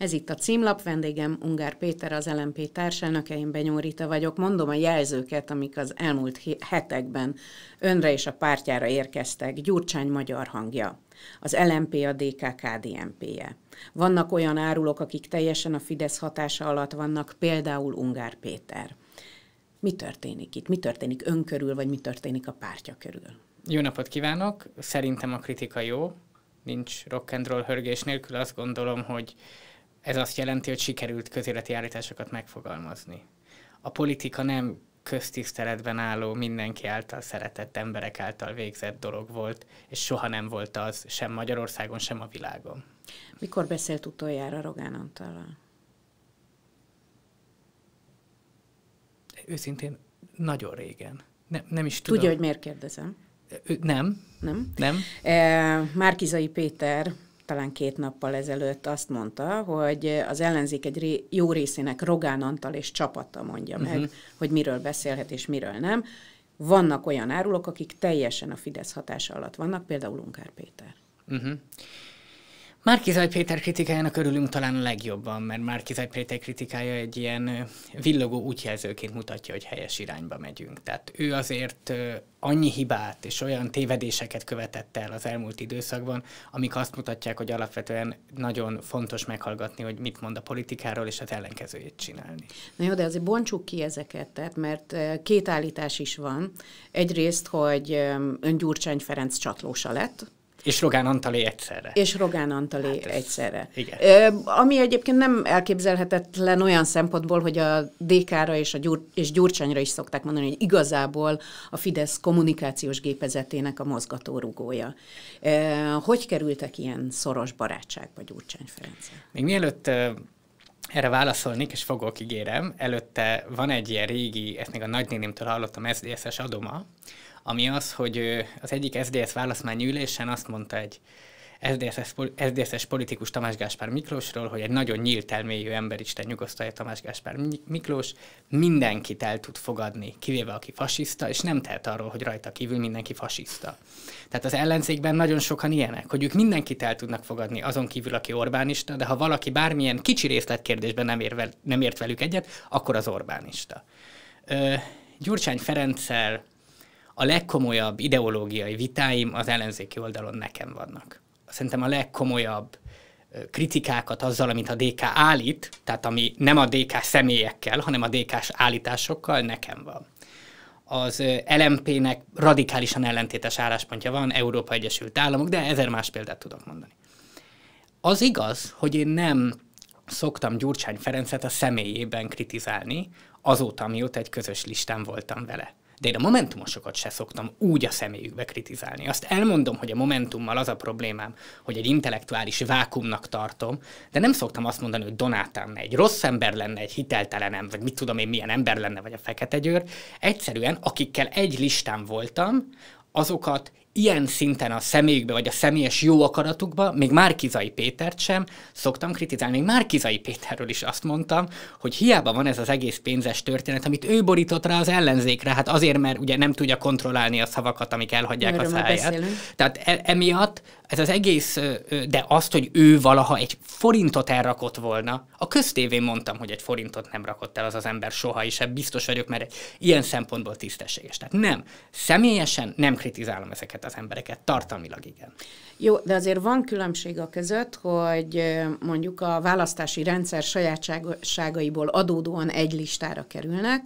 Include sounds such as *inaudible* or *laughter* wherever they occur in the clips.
Ez itt a címlap, vendégem Ungár Péter, az LMP társelnöke, én Benyórita vagyok. Mondom a jelzőket, amik az elmúlt hetekben önre és a pártjára érkeztek. Gyurcsány magyar hangja, az LMP a DK kdmp je Vannak olyan árulok, akik teljesen a Fidesz hatása alatt vannak, például Ungár Péter. Mi történik itt? Mi történik ön körül, vagy mi történik a pártja körül? Jó napot kívánok! Szerintem a kritika jó. Nincs rock and roll hörgés nélkül. Azt gondolom, hogy ez azt jelenti, hogy sikerült közéleti állításokat megfogalmazni. A politika nem köztiszteletben álló, mindenki által szeretett emberek által végzett dolog volt, és soha nem volt az sem Magyarországon, sem a világon. Mikor beszélt utoljára Rogán Antallal? Őszintén nagyon régen. Nem, nem is tudom. Tudja, hogy miért kérdezem? Ö, nem. Nem? Nem. E, Márkizai Péter talán két nappal ezelőtt azt mondta, hogy az ellenzék egy ré, jó részének Rogán Antal és csapata mondja uh-huh. meg, mhm. hogy miről beszélhet és miről nem. Vannak olyan árulók, akik teljesen a Fidesz hatása alatt vannak, például Unkár Péter. Uh-huh. Márkizaj Péter kritikájának örülünk talán a legjobban, mert Márkizaj Péter kritikája egy ilyen villogó útjelzőként mutatja, hogy helyes irányba megyünk. Tehát ő azért annyi hibát és olyan tévedéseket követett el az elmúlt időszakban, amik azt mutatják, hogy alapvetően nagyon fontos meghallgatni, hogy mit mond a politikáról, és az ellenkezőjét csinálni. Na jó, de azért bontsuk ki ezeket, tehát, mert két állítás is van. Egyrészt, hogy ön Gyurcsány Ferenc csatlósa lett, és Rogán Antalé egyszerre. És Rogán Antalé hát ez, egyszerre. Igen. Ö, ami egyébként nem elképzelhetetlen olyan szempontból, hogy a DK-ra és, a Gyur- és Gyurcsányra is szokták mondani, hogy igazából a Fidesz kommunikációs gépezetének a mozgatórugója. Ö, hogy kerültek ilyen szoros barátságba Gyurcsány Ferenc? Még mielőtt erre válaszolnék, és fogok, ígérem. Előtte van egy ilyen régi, ezt még a nagynénémtől hallottam, SZDSZ-es adoma, ami az, hogy az egyik SZDSZ ülésen azt mondta egy SZDSZ-es, politikus Tamás Gáspár Miklósról, hogy egy nagyon nyílt elmélyű ember, Isten nyugosztalja Tamás Gáspár Miklós, mindenkit el tud fogadni, kivéve aki fasiszta, és nem tehet arról, hogy rajta kívül mindenki fasiszta. Tehát az ellenzékben nagyon sokan ilyenek, hogy ők mindenkit el tudnak fogadni, azon kívül, aki Orbánista, de ha valaki bármilyen kicsi részletkérdésben nem, ér, nem ért velük egyet, akkor az Orbánista. Ö, Gyurcsány Ferenccel a legkomolyabb ideológiai vitáim az ellenzéki oldalon nekem vannak. Szerintem a legkomolyabb kritikákat azzal, amit a DK állít, tehát ami nem a DK személyekkel, hanem a DK-s állításokkal nekem van. Az LMP-nek radikálisan ellentétes álláspontja van, Európa Egyesült Államok, de ezer más példát tudok mondani. Az igaz, hogy én nem szoktam Gyurcsány Ferencet a személyében kritizálni, azóta, mióta egy közös listán voltam vele de én a momentumosokat se szoktam úgy a személyükbe kritizálni. Azt elmondom, hogy a momentummal az a problémám, hogy egy intellektuális vákumnak tartom, de nem szoktam azt mondani, hogy Donátán egy rossz ember lenne, egy hiteltelenem, vagy mit tudom én, milyen ember lenne, vagy a Fekete Győr. Egyszerűen, akikkel egy listán voltam, azokat ilyen szinten a személyükbe, vagy a személyes jó akaratukba, még Márkizai Pétert sem szoktam kritizálni. Még Márkizai Péterről is azt mondtam, hogy hiába van ez az egész pénzes történet, amit ő borított rá az ellenzékre, hát azért, mert ugye nem tudja kontrollálni a szavakat, amik elhagyják Erről a száját. Beszélünk. Tehát e- emiatt ez az egész, de azt, hogy ő valaha egy forintot elrakott volna, a köztévén mondtam, hogy egy forintot nem rakott el az az ember soha, és ebben biztos vagyok, mert ilyen szempontból tisztességes. Tehát nem, személyesen nem kritizálom ezeket ezeket az embereket, tartalmilag igen. Jó, de azért van különbség a között, hogy mondjuk a választási rendszer sajátságaiból adódóan egy listára kerülnek,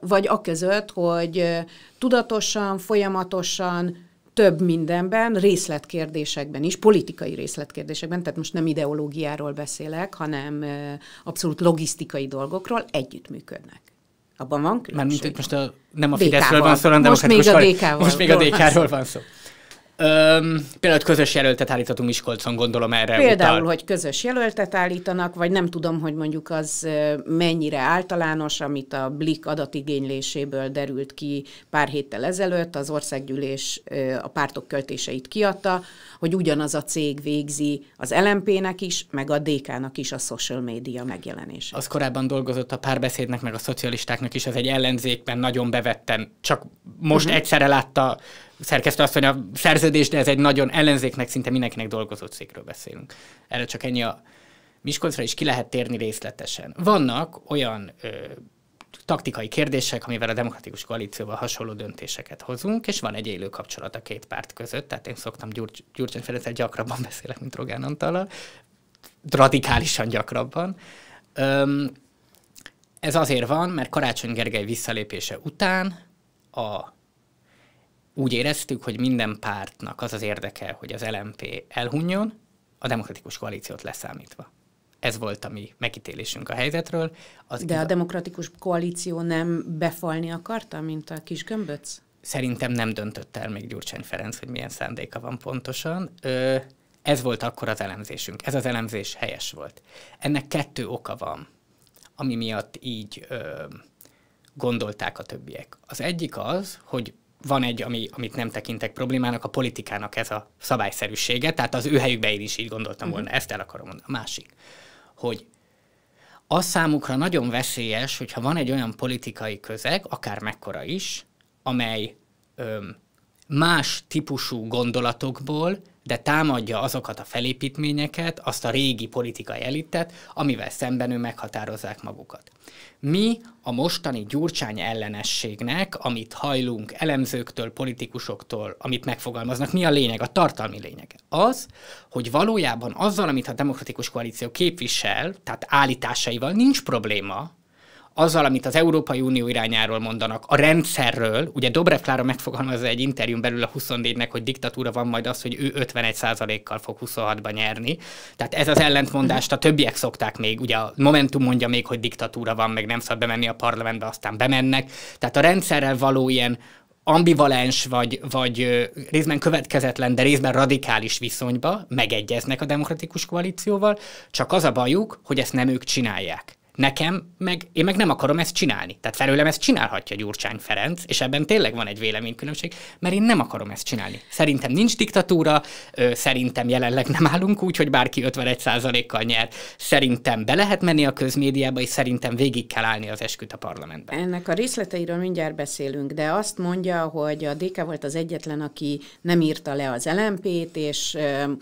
vagy a között, hogy tudatosan, folyamatosan több mindenben, részletkérdésekben is, politikai részletkérdésekben, tehát most nem ideológiáról beszélek, hanem abszolút logisztikai dolgokról együttműködnek. Abban van különbség. mint, hogy most a, nem a Fideszről van szó, hanem most még a dk Most még a DK-ról van szó. Öm, például közös jelöltet állíthatunk Miskolcon, gondolom erre Például, utal. hogy közös jelöltet állítanak, vagy nem tudom, hogy mondjuk az mennyire általános, amit a Blik adatigényléséből derült ki pár héttel ezelőtt, az országgyűlés a pártok költéseit kiadta, hogy ugyanaz a cég végzi az LMP-nek is, meg a DK-nak is a social media megjelenését. Az korábban dolgozott a párbeszédnek, meg a szocialistáknak is, az egy ellenzékben nagyon bevettem, csak most uh-huh. egyszerre látta szerkesztő azt, hogy a szerződés, de ez egy nagyon ellenzéknek szinte mindenkinek dolgozott cégről beszélünk. Erre csak ennyi a Miskolcra is ki lehet térni részletesen. Vannak olyan ö, taktikai kérdések, amivel a demokratikus koalícióval hasonló döntéseket hozunk, és van egy élő kapcsolat a két párt között, tehát én szoktam Gyurgy, Gyurcsány Ferenccel gyakrabban *laughs* beszélek, mint Rogán Antallal, radikálisan gyakrabban. Öm, ez azért van, mert Karácsony Gergely visszalépése után a úgy éreztük, hogy minden pártnak az az érdeke, hogy az LMP elhunjon, a demokratikus koalíciót leszámítva. Ez volt a mi megítélésünk a helyzetről. Az De a demokratikus koalíció nem befalni akarta, mint a kis gömböc? Szerintem nem döntött el még Gyurcsány Ferenc, hogy milyen szándéka van pontosan. Ö, ez volt akkor az elemzésünk. Ez az elemzés helyes volt. Ennek kettő oka van, ami miatt így ö, gondolták a többiek. Az egyik az, hogy van egy, ami, amit nem tekintek problémának, a politikának ez a szabályszerűsége, tehát az ő helyükbe én is így gondoltam mhm. volna, ezt el akarom mondani. A másik, hogy az számukra nagyon veszélyes, hogyha van egy olyan politikai közeg, akár mekkora is, amely öm, más típusú gondolatokból de támadja azokat a felépítményeket, azt a régi politikai elitet, amivel szemben ő meghatározzák magukat. Mi a mostani gyurcsány ellenességnek, amit hajlunk elemzőktől, politikusoktól, amit megfogalmaznak, mi a lényeg, a tartalmi lényeg? Az, hogy valójában azzal, amit a demokratikus koalíció képvisel, tehát állításaival nincs probléma, azzal, amit az Európai Unió irányáról mondanak, a rendszerről, ugye Dobrev Klára megfogalmazza egy interjún belül a 24-nek, hogy diktatúra van majd az, hogy ő 51%-kal fog 26-ba nyerni. Tehát ez az ellentmondást a többiek szokták még, ugye a Momentum mondja még, hogy diktatúra van, meg nem szabad bemenni a parlamentbe, aztán bemennek. Tehát a rendszerrel való ilyen ambivalens vagy, vagy részben következetlen, de részben radikális viszonyba megegyeznek a demokratikus koalícióval, csak az a bajuk, hogy ezt nem ők csinálják. Nekem meg, én meg nem akarom ezt csinálni. Tehát felőlem ezt csinálhatja Gyurcsány Ferenc, és ebben tényleg van egy véleménykülönbség, mert én nem akarom ezt csinálni. Szerintem nincs diktatúra, ö, szerintem jelenleg nem állunk úgy, hogy bárki 51%-kal nyer. Szerintem be lehet menni a közmédiába, és szerintem végig kell állni az esküt a parlamentben. Ennek a részleteiről mindjárt beszélünk, de azt mondja, hogy a DK volt az egyetlen, aki nem írta le az LMP-t, és ö,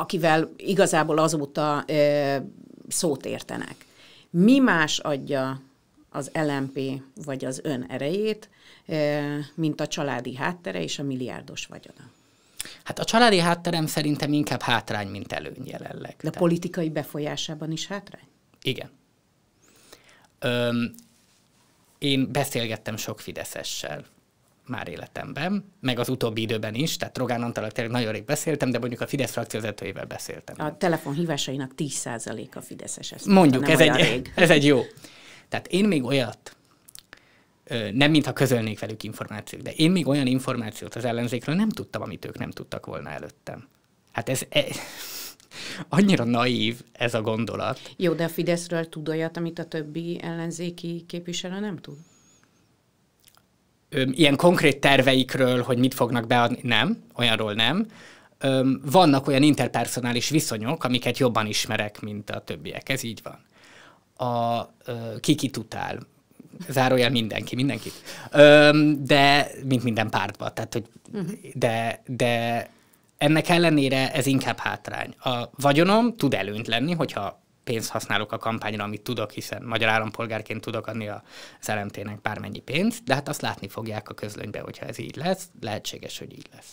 akivel igazából azóta ö, szót értenek mi más adja az LMP vagy az ön erejét, mint a családi háttere és a milliárdos vagyona? Hát a családi hátterem szerintem inkább hátrány, mint előny jelenleg. De Tehát... politikai befolyásában is hátrány? Igen. Öm, én beszélgettem sok fideszessel, már életemben, meg az utóbbi időben is, tehát Rogán Antal tényleg nagyon rég beszéltem, de mondjuk a Fidesz frakció vezetőivel beszéltem. A telefonhívásainak 10%-a Fideszes. Ezt mondjuk, ez egy, *laughs* ez egy jó. Tehát én még olyat, nem mintha közölnék velük információt, de én még olyan információt az ellenzékről nem tudtam, amit ők nem tudtak volna előttem. Hát ez, ez *laughs* annyira naív ez a gondolat. Jó, de a Fideszről tud olyat, amit a többi ellenzéki képviselő nem tud? ilyen konkrét terveikről, hogy mit fognak beadni, nem, olyanról nem. Vannak olyan interpersonális viszonyok, amiket jobban ismerek, mint a többiek. Ez így van. A kikit utál, zárójel mindenki, mindenkit. De, mint minden pártban. Tehát, hogy mhm. de, de ennek ellenére ez inkább hátrány. A vagyonom tud előnyt lenni, hogyha pénzt használok a kampányra, amit tudok, hiszen magyar állampolgárként tudok adni az LMT-nek bármennyi pénzt, de hát azt látni fogják a közlönybe, hogyha ez így lesz, lehetséges, hogy így lesz.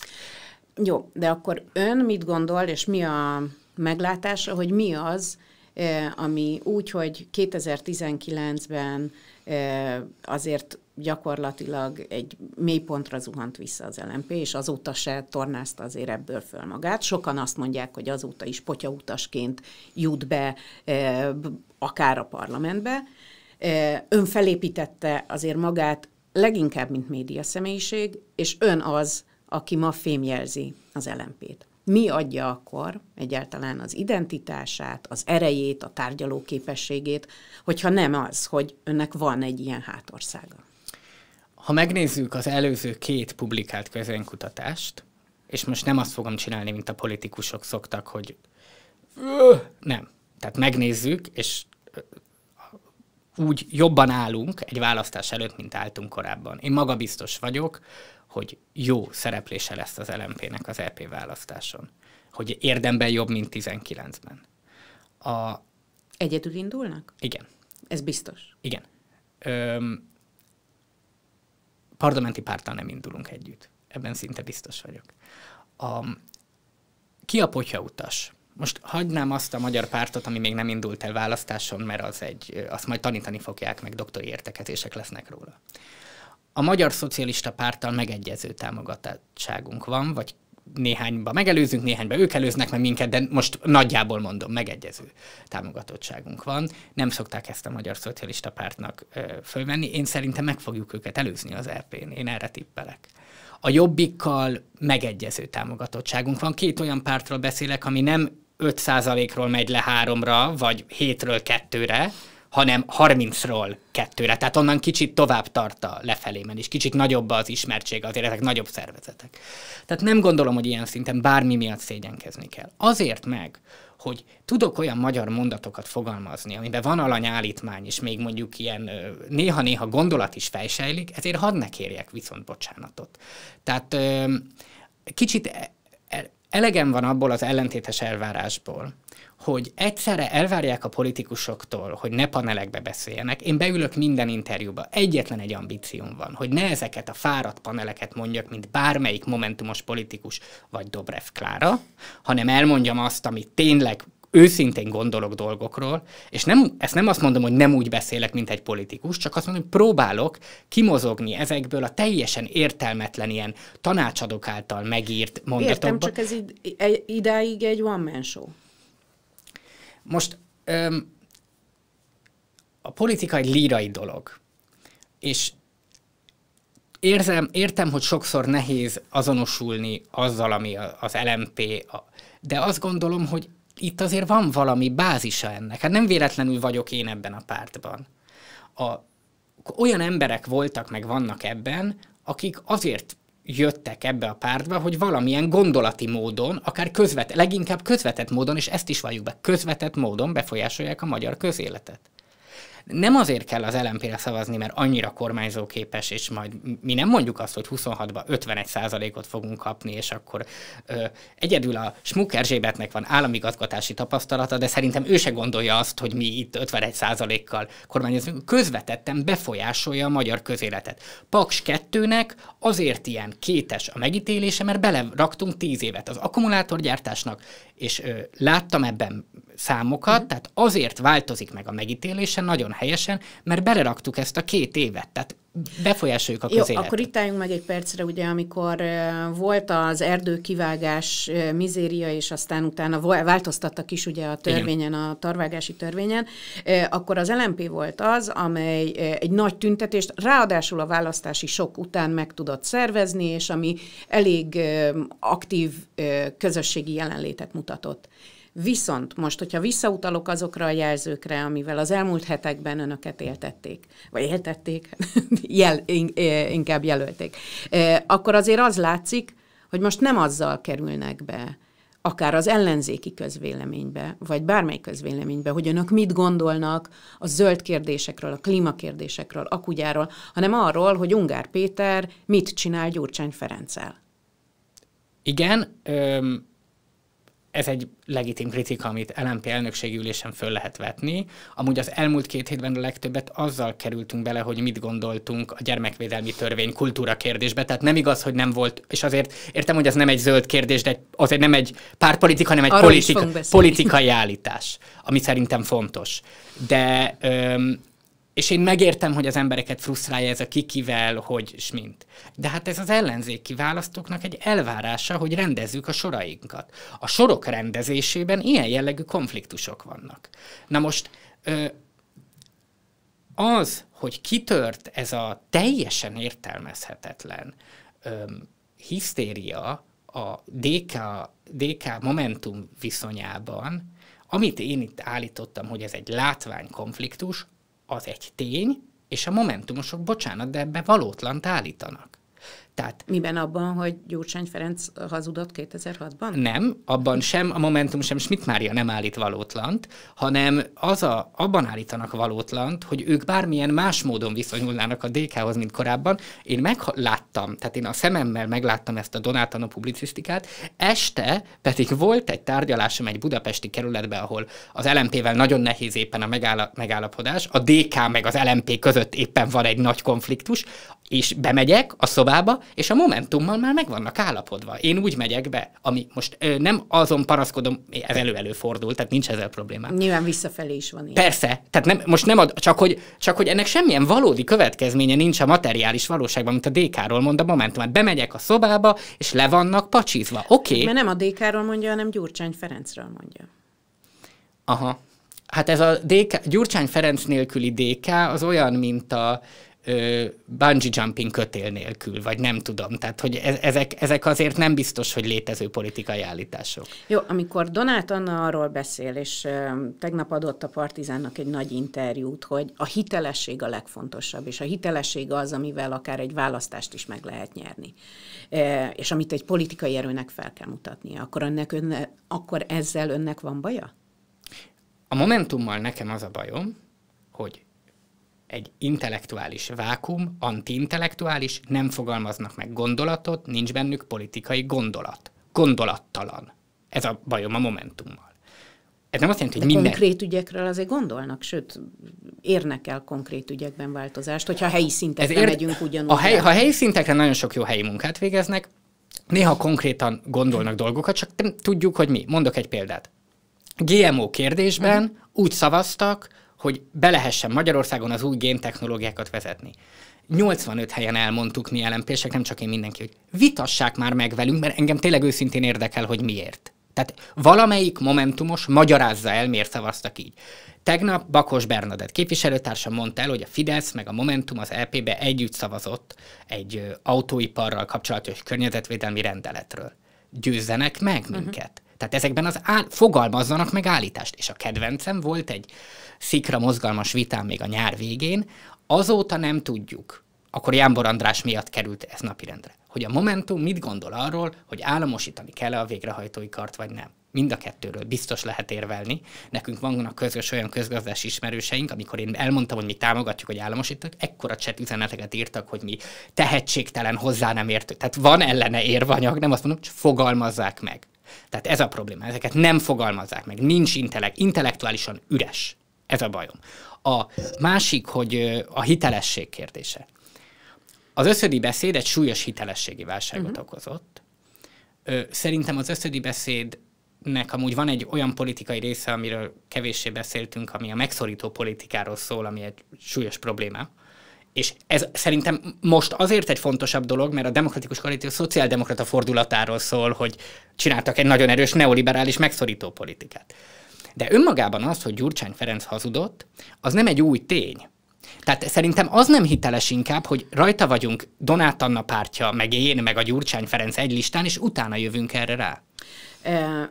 Jó, de akkor ön mit gondol, és mi a meglátása, hogy mi az, Eh, ami úgy, hogy 2019-ben eh, azért gyakorlatilag egy mélypontra zuhant vissza az LMP, és azóta se tornázta azért ebből föl magát. Sokan azt mondják, hogy azóta is potyautasként jut be eh, akár a parlamentbe. Önfelépítette azért magát leginkább, mint média személyiség, és ön az, aki ma fémjelzi az LMP-t mi adja akkor egyáltalán az identitását, az erejét, a tárgyaló képességét, hogyha nem az, hogy önnek van egy ilyen hátországa. Ha megnézzük az előző két publikált közönkutatást, és most nem azt fogom csinálni, mint a politikusok szoktak, hogy nem. Tehát megnézzük, és úgy jobban állunk egy választás előtt, mint álltunk korábban. Én magabiztos vagyok, hogy jó szereplése lesz az LMP-nek az LP e választáson. Hogy érdemben jobb, mint 19-ben. A... Egyedül indulnak? Igen. Ez biztos? Igen. Öm, parlamenti pártal nem indulunk együtt. Ebben szinte biztos vagyok. A, ki a potya utas? most hagynám azt a magyar pártot, ami még nem indult el választáson, mert az egy, azt majd tanítani fogják, meg doktori értekezések lesznek róla. A Magyar Szocialista Párttal megegyező támogatottságunk van, vagy néhányba megelőzünk, néhányba ők előznek meg minket, de most nagyjából mondom, megegyező támogatottságunk van. Nem szokták ezt a Magyar Szocialista Pártnak ö, fölvenni. Én szerintem meg fogjuk őket előzni az EP-n. Én erre tippelek. A jobbikkal megegyező támogatottságunk van. Két olyan pártról beszélek, ami nem 5%-ról megy le 3-ra, vagy 7-ről 2-re, hanem 30-ról 2-re. Tehát onnan kicsit tovább tart a lefelé és kicsit nagyobb az ismertség, azért ezek nagyobb szervezetek. Tehát nem gondolom, hogy ilyen szinten bármi miatt szégyenkezni kell. Azért meg, hogy tudok olyan magyar mondatokat fogalmazni, amiben van alanyállítmány, és még mondjuk ilyen néha-néha gondolat is fejsejlik, ezért hadd ne kérjek viszont bocsánatot. Tehát kicsit elegem van abból az ellentétes elvárásból, hogy egyszerre elvárják a politikusoktól, hogy ne panelekbe beszéljenek. Én beülök minden interjúba, egyetlen egy ambícióm van, hogy ne ezeket a fáradt paneleket mondjak, mint bármelyik momentumos politikus vagy Dobrev Klára, hanem elmondjam azt, ami tényleg őszintén gondolok dolgokról, és nem, ezt nem azt mondom, hogy nem úgy beszélek, mint egy politikus, csak azt mondom, hogy próbálok kimozogni ezekből a teljesen értelmetlen ilyen tanácsadók által megírt mondatokból. Értem, csak ez id- e, idáig egy one-man show. Most öm, a politika egy lírai dolog, és érzem, értem, hogy sokszor nehéz azonosulni azzal, ami az LMP, de azt gondolom, hogy itt azért van valami bázisa ennek. Hát nem véletlenül vagyok én ebben a pártban. A, olyan emberek voltak, meg vannak ebben, akik azért jöttek ebbe a pártba, hogy valamilyen gondolati módon, akár közvet, leginkább közvetett módon, és ezt is valljuk be, közvetett módon befolyásolják a magyar közéletet. Nem azért kell az LMP-re szavazni, mert annyira kormányzóképes, és majd mi nem mondjuk azt, hogy 26-ban 51 ot fogunk kapni, és akkor ö, egyedül a Smuk Erzsébetnek van államigazgatási tapasztalata, de szerintem ő se gondolja azt, hogy mi itt 51 kal kormányozunk. Közvetetten befolyásolja a magyar közéletet. Paks 2-nek azért ilyen kétes a megítélése, mert beleraktunk 10 évet az akkumulátorgyártásnak, és ö, láttam ebben számokat, mhm. tehát azért változik meg a megítélése nagyon helyesen, mert beleraktuk ezt a két évet. Tehát befolyásoljuk a közéletet. Jó, akkor itt álljunk meg egy percre, ugye, amikor volt az erdőkivágás mizéria, és aztán utána változtattak is ugye a törvényen, Igen. a tarvágási törvényen, akkor az LMP volt az, amely egy nagy tüntetést ráadásul a választási sok után meg tudott szervezni, és ami elég aktív közösségi jelenlétet mutatott. Viszont most, hogyha visszautalok azokra a jelzőkre, amivel az elmúlt hetekben önöket éltették, vagy éltették, *laughs* jel, eh, inkább jelölték, eh, akkor azért az látszik, hogy most nem azzal kerülnek be, akár az ellenzéki közvéleménybe, vagy bármely közvéleménybe, hogy önök mit gondolnak a zöld kérdésekről, a klímakérdésekről, akugyáról, hanem arról, hogy Ungár Péter mit csinál Gyurcsány Ferenccel. Igen, ez egy legitim kritika, amit LMP elnökségi ülésen föl lehet vetni. Amúgy az elmúlt két hétben a legtöbbet azzal kerültünk bele, hogy mit gondoltunk a gyermekvédelmi törvény kultúra kérdésbe. Tehát nem igaz, hogy nem volt, és azért értem, hogy ez nem egy zöld kérdés, de azért nem egy pártpolitika, hanem egy politika, politikai állítás, ami szerintem fontos. De öm, és én megértem, hogy az embereket frusztrálja ez a kikivel, hogy és mint. De hát ez az ellenzéki választóknak egy elvárása, hogy rendezzük a sorainkat. A sorok rendezésében ilyen jellegű konfliktusok vannak. Na most az, hogy kitört ez a teljesen értelmezhetetlen hisztéria a DK, DK Momentum viszonyában, amit én itt állítottam, hogy ez egy látványkonfliktus, az egy tény, és a momentumosok, bocsánat, de ebbe valótlant állítanak. Tehát, Miben abban, hogy Gyurcsány Ferenc hazudott 2006-ban? Nem, abban sem, a Momentum sem, Schmidt Mária nem állít valótlant, hanem az a, abban állítanak valótlant, hogy ők bármilyen más módon viszonyulnának a DK-hoz, mint korábban. Én megláttam, tehát én a szememmel megláttam ezt a Donátano publicisztikát, este pedig volt egy tárgyalásom egy budapesti kerületbe, ahol az LMP-vel nagyon nehéz éppen a megáll- megállapodás, a DK meg az LMP között éppen van egy nagy konfliktus, és bemegyek a szobába, és a Momentummal már meg vannak állapodva. Én úgy megyek be, ami most ö, nem azon paraszkodom, ez elő-elő fordul, tehát nincs ezzel problémám. Nyilván visszafelé is van ilyen. Persze, tehát nem, most nem ad, csak hogy, csak hogy ennek semmilyen valódi következménye nincs a materiális valóságban, mint a DK-ról mond a Momentum. Hát bemegyek a szobába, és le vannak pacsizva. Oké. Okay. Mert nem a DK-ról mondja, hanem Gyurcsány Ferencről mondja. Aha. Hát ez a DK, Gyurcsány Ferenc nélküli DK az olyan, mint a, bungee jumping kötél nélkül, vagy nem tudom. Tehát, hogy e-, ezek, ezek azért nem biztos, hogy létező politikai állítások. Jó, amikor Donát Anna arról beszél, és tegnap adott a Partizánnak egy nagy interjút, hogy a hitelesség a legfontosabb, és a hitelesség az, amivel akár egy választást is meg lehet nyerni, és amit egy politikai erőnek fel kell mutatnia, akkor, önnek önne, akkor ezzel önnek van baja? A Momentummal nekem az a bajom, hogy egy intellektuális vákum, antiintellektuális, nem fogalmaznak meg gondolatot, nincs bennük politikai gondolat. Gondolattalan. Ez a bajom a momentummal. Ez nem azt jelenti, hogy De minden... konkrét ügyekről azért gondolnak, sőt, érnek el konkrét ügyekben változást, hogyha helyi szintekre Ezért megyünk ugyanúgy. A hely, ha helyi szintekre nagyon sok jó helyi munkát végeznek, néha konkrétan gondolnak dolgokat, csak nem tudjuk, hogy mi. Mondok egy példát. GMO kérdésben uh-huh. úgy szavaztak, hogy belehessen Magyarországon az új géntechnológiákat vezetni. 85 helyen elmondtuk mi lmp nem csak én mindenki, hogy vitassák már meg velünk, mert engem tényleg őszintén érdekel, hogy miért. Tehát valamelyik momentumos magyarázza el, miért szavaztak így. Tegnap Bakos Bernadett képviselőtársa mondta el, hogy a Fidesz meg a Momentum az LP-be e együtt szavazott egy autóiparral kapcsolatos környezetvédelmi rendeletről. Győzzenek meg mhm. minket. Uh-huh. Tehát ezekben az áll- fogalmazzanak meg állítást. És a kedvencem volt egy szikra mozgalmas vitán még a nyár végén, azóta nem tudjuk, akkor Jánbor András miatt került ez napirendre, hogy a Momentum mit gondol arról, hogy államosítani kell -e a végrehajtói kart, vagy nem. Mind a kettőről biztos lehet érvelni. Nekünk vannak közös olyan közgazdás ismerőseink, amikor én elmondtam, hogy mi támogatjuk, hogy államosítok, ekkora cset üzeneteket írtak, hogy mi tehetségtelen hozzá nem értő. Tehát van ellene érvanyag, nem azt mondom, csak fogalmazzák meg. Tehát ez a probléma, ezeket nem fogalmazzák meg, nincs intellekt, intellektuálisan üres. Ez a bajom. A másik, hogy a hitelesség kérdése. Az összödi beszéd egy súlyos hitelességi válságot uh-huh. okozott. Szerintem az összödi beszéd nek amúgy van egy olyan politikai része, amiről kevéssé beszéltünk, ami a megszorító politikáról szól, ami egy súlyos probléma. És ez szerintem most azért egy fontosabb dolog, mert a demokratikus koalíció szociáldemokrata fordulatáról szól, hogy csináltak egy nagyon erős neoliberális megszorító politikát. De önmagában az, hogy Gyurcsány Ferenc hazudott, az nem egy új tény. Tehát szerintem az nem hiteles inkább, hogy rajta vagyunk Donát Anna pártja, meg én, meg a Gyurcsány Ferenc egy listán, és utána jövünk erre rá. E,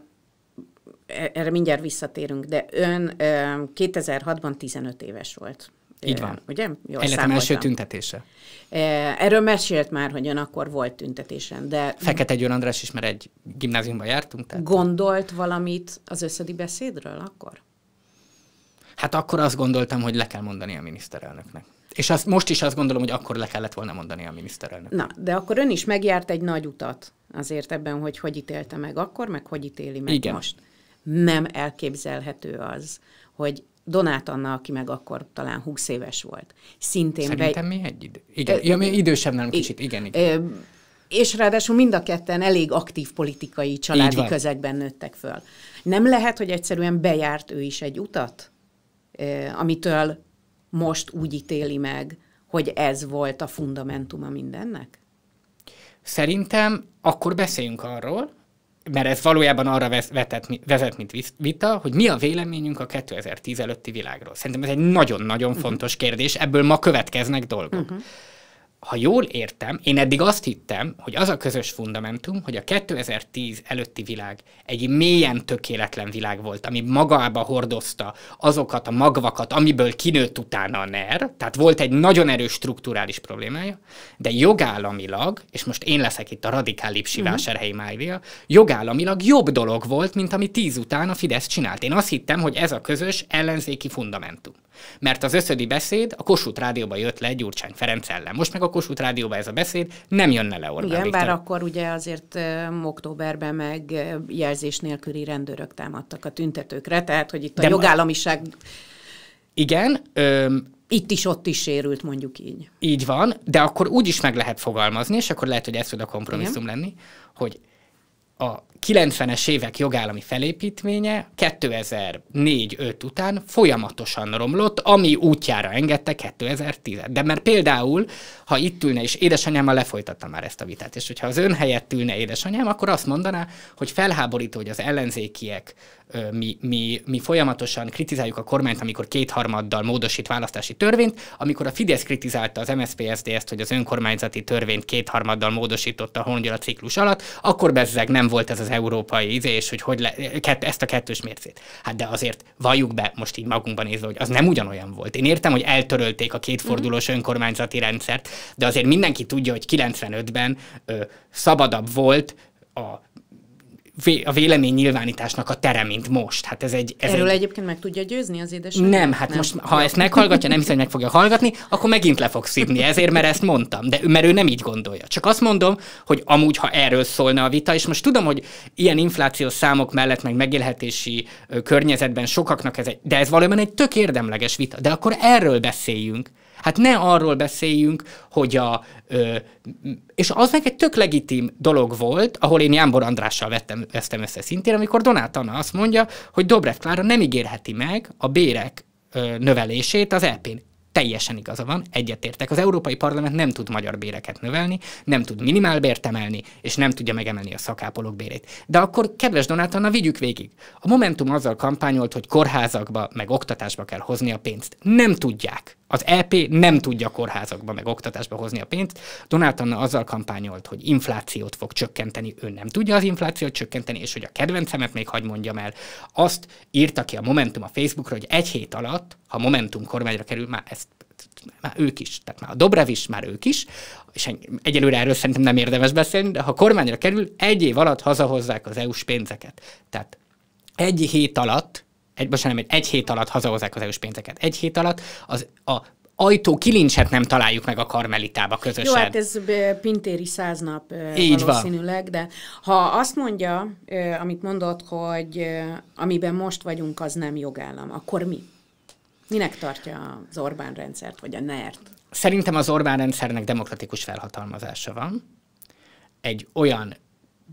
erre mindjárt visszatérünk, de ön 2006-ban 15 éves volt. Így van. Ugye? Jól Egyetem számoltam. első tüntetése. Erről mesélt már, hogy ön akkor volt tüntetésen, de... Fekete Győr András is, mert egy gimnáziumban jártunk. Tehát... Gondolt valamit az összedi beszédről akkor? Hát akkor azt gondoltam, hogy le kell mondani a miniszterelnöknek. És azt, most is azt gondolom, hogy akkor le kellett volna mondani a miniszterelnök. Na, de akkor ön is megjárt egy nagy utat azért ebben, hogy hogy ítélte meg akkor, meg hogy ítéli meg Igen. most. Nem elképzelhető az, hogy Donát Anna, aki meg akkor talán 20 éves volt. Szintén Szerintem be... mi egy idő. Igen, ö, ja, mi idősebb nem kicsit, igen. igen. Ö, és ráadásul mind a ketten elég aktív politikai családi közegben nőttek föl. Nem lehet, hogy egyszerűen bejárt ő is egy utat, ö, amitől most úgy ítéli meg, hogy ez volt a fundamentuma mindennek? Szerintem akkor beszéljünk arról, mert ez valójában arra vezet, vezet, mint vita, hogy mi a véleményünk a 2010 előtti világról. Szerintem ez egy nagyon-nagyon mhm. fontos kérdés, ebből ma következnek dolgok. Uh-huh ha jól értem, én eddig azt hittem, hogy az a közös fundamentum, hogy a 2010 előtti világ egy mélyen tökéletlen világ volt, ami magába hordozta azokat a magvakat, amiből kinőtt utána a NER, tehát volt egy nagyon erős strukturális problémája, de jogállamilag, és most én leszek itt a radikálibb sivás mhm. uh-huh. jogállamilag jobb dolog volt, mint ami 10 után a Fidesz csinált. Én azt hittem, hogy ez a közös ellenzéki fundamentum. Mert az összödi beszéd a Kossuth Rádióban jött le Gyurcsány Ferenc ellen. Most meg a a Kossuth Rádióba ez a beszéd nem jönne le Orbán Igen, Viktor. bár akkor ugye azért októberben meg jelzés nélküli rendőrök támadtak a tüntetőkre, tehát hogy itt a De jogállamiság... Igen, öm, itt is, ott is sérült, mondjuk így. Így van, de akkor úgy is meg lehet fogalmazni, és akkor lehet, hogy ez tud a kompromisszum Igen. lenni, hogy a 90-es évek jogállami felépítménye 2004-5 után folyamatosan romlott, ami útjára engedte 2010 -et. De mert például, ha itt ülne, és édesanyámmal lefolytattam már ezt a vitát, és hogyha az ön helyett ülne édesanyám, akkor azt mondaná, hogy felháborító, hogy az ellenzékiek mi, mi, mi folyamatosan kritizáljuk a kormányt, amikor kétharmaddal módosít választási törvényt, amikor a Fidesz kritizálta az MSZPSZDSZ-t, hogy az önkormányzati törvényt kétharmaddal módosította a a ciklus alatt, akkor bezzeg nem volt ez az európai izé, és hogy, hogy le, kett, ezt a kettős mércét. Hát de azért valljuk be most így magunkban nézve, hogy az nem ugyanolyan volt. Én értem, hogy eltörölték a kétfordulós mhm. önkormányzati rendszert, de azért mindenki tudja, hogy 95-ben ö, szabadabb volt a a vélemény nyilvánításnak a tere, mint most. Hát ez egy, ez Erről egy... egyébként meg tudja győzni az édesanyja? Nem, hát nem. most, ha ezt meghallgatja, nem hiszem, hogy meg fogja hallgatni, akkor megint le fog szívni ezért, mert ezt mondtam. De mert ő nem így gondolja. Csak azt mondom, hogy amúgy, ha erről szólna a vita, és most tudom, hogy ilyen inflációs számok mellett, meg megélhetési környezetben sokaknak ez egy, de ez valójában egy tök érdemleges vita. De akkor erről beszéljünk. Hát ne arról beszéljünk, hogy a... Ö, és az meg egy tök legitim dolog volt, ahol én Jánbor Andrással vettem, vesztem össze szintén, amikor Donát Anna azt mondja, hogy Dobrev Klára nem ígérheti meg a bérek ö, növelését az EP-n teljesen igaza van, egyetértek. Az Európai Parlament nem tud magyar béreket növelni, nem tud minimálbért emelni, és nem tudja megemelni a szakápolók bérét. De akkor, kedves Donát Anna, vigyük végig. A Momentum azzal kampányolt, hogy kórházakba, meg oktatásba kell hozni a pénzt. Nem tudják az EP nem tudja kórházakba meg oktatásba hozni a pénzt. Donald Anna azzal kampányolt, hogy inflációt fog csökkenteni, ő nem tudja az inflációt csökkenteni, és hogy a kedvencemet még hagy mondjam el, azt írta ki a Momentum a Facebookra, hogy egy hét alatt, ha Momentum kormányra kerül, már ezt már ők is, tehát már a Dobrev is, már ők is, és egyelőre erről szerintem nem érdemes beszélni, de ha kormányra kerül, egy év alatt hazahozzák az EU-s pénzeket. Tehát egy hét alatt egy, bocsánat, egy hét alatt hazahozzák az EU-s pénzeket. Egy hét alatt az, a ajtó kilincset nem találjuk meg a Karmelitába közösen. Jó, hát ez Pintéri száz nap Így valószínűleg, van. de ha azt mondja, amit mondott, hogy amiben most vagyunk, az nem jogállam, akkor mi? Minek tartja az Orbán rendszert, vagy a NERT? Szerintem az Orbán rendszernek demokratikus felhatalmazása van. Egy olyan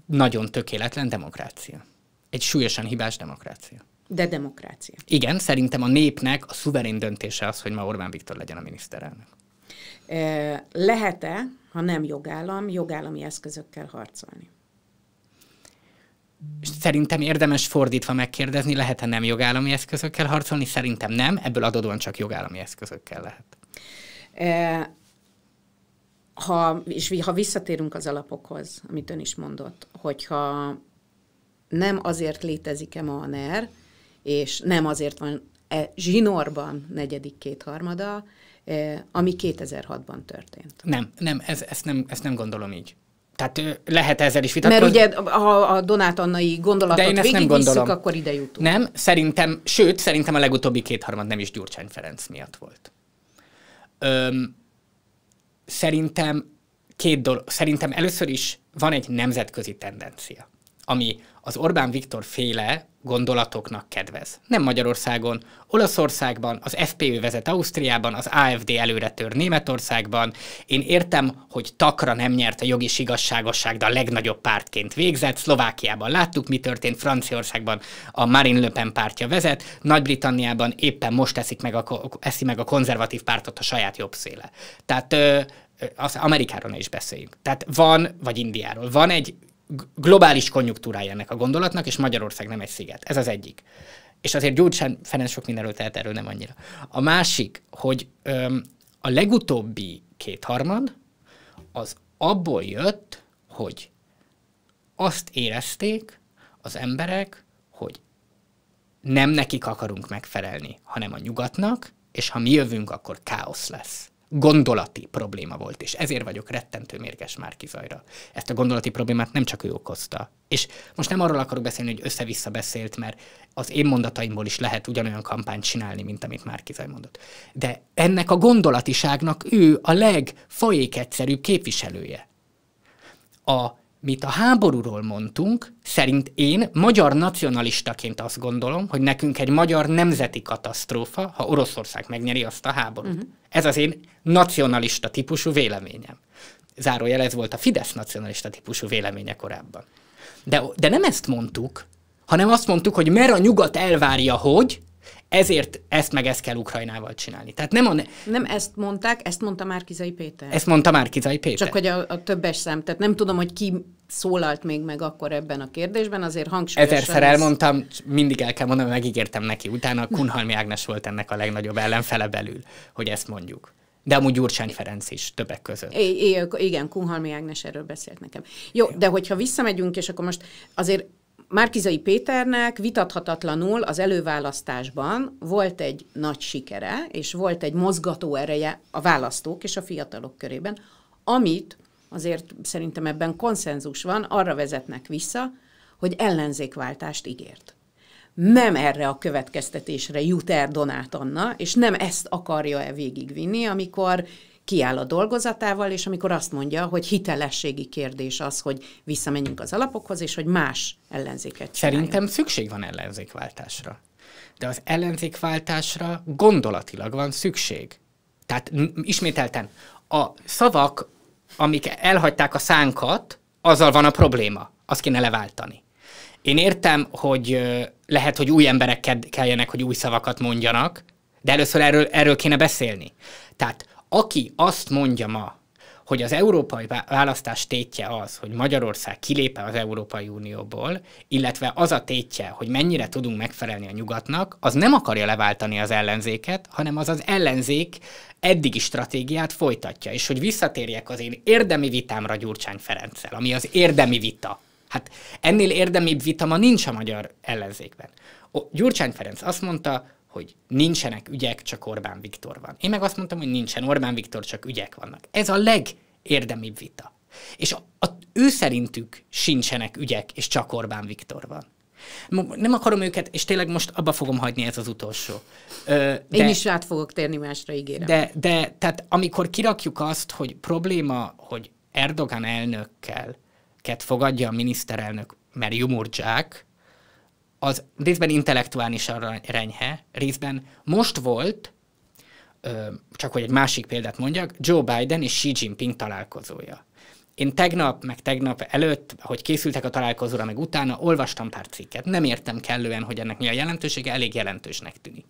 nagyon tökéletlen demokrácia. Egy súlyosan hibás demokrácia. De demokrácia. Igen, szerintem a népnek a szuverén döntése az, hogy ma Orbán Viktor legyen a miniszterelnök. Lehet-e, ha nem jogállam, jogállami eszközökkel harcolni? Szerintem érdemes fordítva megkérdezni, lehet-e nem jogállami eszközökkel harcolni? Szerintem nem, ebből adódóan csak jogállami eszközökkel lehet. Ha, és ha visszatérünk az alapokhoz, amit ön is mondott, hogyha nem azért létezik-e ma a NER, és nem azért van e zsinórban negyedik kétharmada, e, ami 2006-ban történt. Nem, nem, ez, ezt, nem, ezt nem gondolom így. Tehát lehet ezzel is vitatkozni. Mert ugye ha a Donát Annai gondolatot De én ezt nem gondolom. akkor ide jutunk. Nem, szerintem, sőt, szerintem a legutóbbi kétharmad nem is Gyurcsány Ferenc miatt volt. Öm, szerintem két dolog, szerintem először is van egy nemzetközi tendencia, ami az Orbán Viktor féle gondolatoknak kedvez. Nem Magyarországon, Olaszországban, az FPÖ vezet Ausztriában, az AFD előre Németországban. Én értem, hogy takra nem nyert a jogi igazságosság, de a legnagyobb pártként végzett. Szlovákiában láttuk, mi történt, Franciaországban a Marine Le Pen pártja vezet, Nagy-Britanniában éppen most eszik meg a, eszi meg a konzervatív pártot a saját jobb széle. Tehát az Amerikáról is beszéljünk. Tehát van, vagy Indiáról, van egy globális konjunktúrája ennek a gondolatnak, és Magyarország nem egy sziget. Ez az egyik. És azért Gyurcsán Ferenc sok mindenről tehet, erről nem annyira. A másik, hogy öm, a legutóbbi kétharmad az abból jött, hogy azt érezték az emberek, hogy nem nekik akarunk megfelelni, hanem a nyugatnak, és ha mi jövünk, akkor káosz lesz gondolati probléma volt, és ezért vagyok rettentő mérges már kizajra. Ezt a gondolati problémát nem csak ő okozta. És most nem arról akarok beszélni, hogy össze-vissza beszélt, mert az én mondataimból is lehet ugyanolyan kampányt csinálni, mint amit már Kizaj mondott. De ennek a gondolatiságnak ő a legfajék egyszerűbb képviselője. A mit a háborúról mondtunk, szerint én magyar nacionalistaként azt gondolom, hogy nekünk egy magyar nemzeti katasztrófa, ha Oroszország megnyeri azt a háborút. Uh-huh. Ez az én nacionalista típusú véleményem. Zárójel ez volt a Fidesz nacionalista típusú véleménye korábban. De, de nem ezt mondtuk, hanem azt mondtuk, hogy mer a nyugat elvárja, hogy ezért ezt meg ezt kell Ukrajnával csinálni. Tehát nem, a ne- nem ezt mondták, ezt mondta már Kizai Péter. Ezt mondta már Kizai Péter. Csak hogy a, a többes szám, tehát nem tudom, hogy ki szólalt még meg akkor ebben a kérdésben, azért hangsúlyosan... Ezerszer ez... elmondtam, mindig el kell mondanom, megígértem neki. Utána Kunhalmi Ágnes volt ennek a legnagyobb ellenfele belül, hogy ezt mondjuk. De amúgy Gyurcsány Ferenc is többek között. I- igen, Kunhalmi Ágnes erről beszélt nekem. Jó, Jó, de hogyha visszamegyünk, és akkor most azért Márkizai Péternek vitathatatlanul az előválasztásban volt egy nagy sikere, és volt egy mozgató ereje a választók és a fiatalok körében, amit azért szerintem ebben konszenzus van, arra vezetnek vissza, hogy ellenzékváltást ígért. Nem erre a következtetésre jut el Donát Anna, és nem ezt akarja-e végigvinni, amikor kiáll a dolgozatával, és amikor azt mondja, hogy hitelességi kérdés az, hogy visszamenjünk az alapokhoz, és hogy más ellenzéket csináljunk. Szerintem szükség van ellenzékváltásra. De az ellenzékváltásra gondolatilag van szükség. Tehát ismételten, a szavak, amik elhagyták a szánkat, azzal van a probléma. Azt kéne leváltani. Én értem, hogy lehet, hogy új emberek kelljenek, hogy új szavakat mondjanak, de először erről, erről kéne beszélni. Tehát aki azt mondja ma, hogy az európai választás tétje az, hogy Magyarország kilépe az Európai Unióból, illetve az a tétje, hogy mennyire tudunk megfelelni a nyugatnak, az nem akarja leváltani az ellenzéket, hanem az az ellenzék eddigi stratégiát folytatja. És hogy visszatérjek az én érdemi vitámra Gyurcsány Ferenccel, ami az érdemi vita. Hát ennél érdemibb vita ma nincs a magyar ellenzékben. Gyurcsány Ferenc azt mondta, hogy nincsenek ügyek, csak Orbán Viktor van. Én meg azt mondtam, hogy nincsen Orbán Viktor, csak ügyek vannak. Ez a legérdemibb vita. És a, a, ő szerintük sincsenek ügyek, és csak Orbán Viktor van. Nem akarom őket, és tényleg most abba fogom hagyni, ez az utolsó. Ö, de, Én is át fogok térni másra, ígérem. De, de tehát amikor kirakjuk azt, hogy probléma, hogy Erdogan elnökkel ket fogadja a miniszterelnök, mert jumurcsák, az részben intellektuálisan renyhe, részben most volt, csak hogy egy másik példát mondjak, Joe Biden és Xi Jinping találkozója. Én tegnap, meg tegnap előtt, hogy készültek a találkozóra, meg utána, olvastam pár cikket. Nem értem kellően, hogy ennek mi a jelentősége, elég jelentősnek tűnik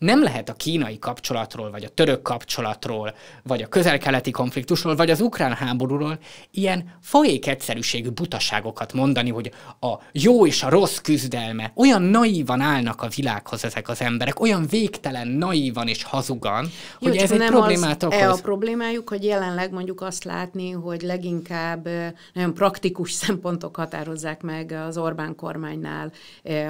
nem lehet a kínai kapcsolatról, vagy a török kapcsolatról, vagy a közel-keleti konfliktusról, vagy az ukrán háborúról ilyen folyék egyszerűségű butaságokat mondani, hogy a jó és a rossz küzdelme. Olyan naívan állnak a világhoz ezek az emberek, olyan végtelen naívan és hazugan, jó, hogy ez egy problémát okoz. E a problémájuk, hogy jelenleg mondjuk azt látni, hogy leginkább nagyon praktikus *laughs* szempontok határozzák meg az Orbán kormánynál,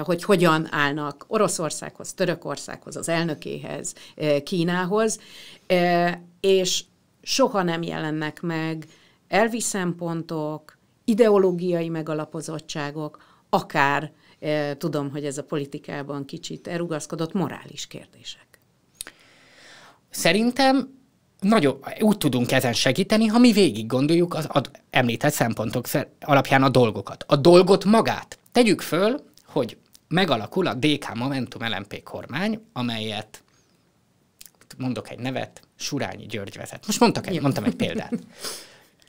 hogy hogyan állnak Oroszországhoz, Törökországhoz, az el elnökéhez, eh, Kínához, eh, és soha nem jelennek meg elvi szempontok, ideológiai megalapozottságok, akár eh, tudom, hogy ez a politikában kicsit erugaszkodott morális kérdések. Szerintem nagyon úgy tudunk ezen segíteni, ha mi végig gondoljuk az ad, említett szempontok alapján a dolgokat. A dolgot magát. Tegyük föl, hogy megalakul a DK Momentum LMP kormány, amelyet mondok egy nevet, Surányi György vezet. Most mondtak egy, mondtam egy példát.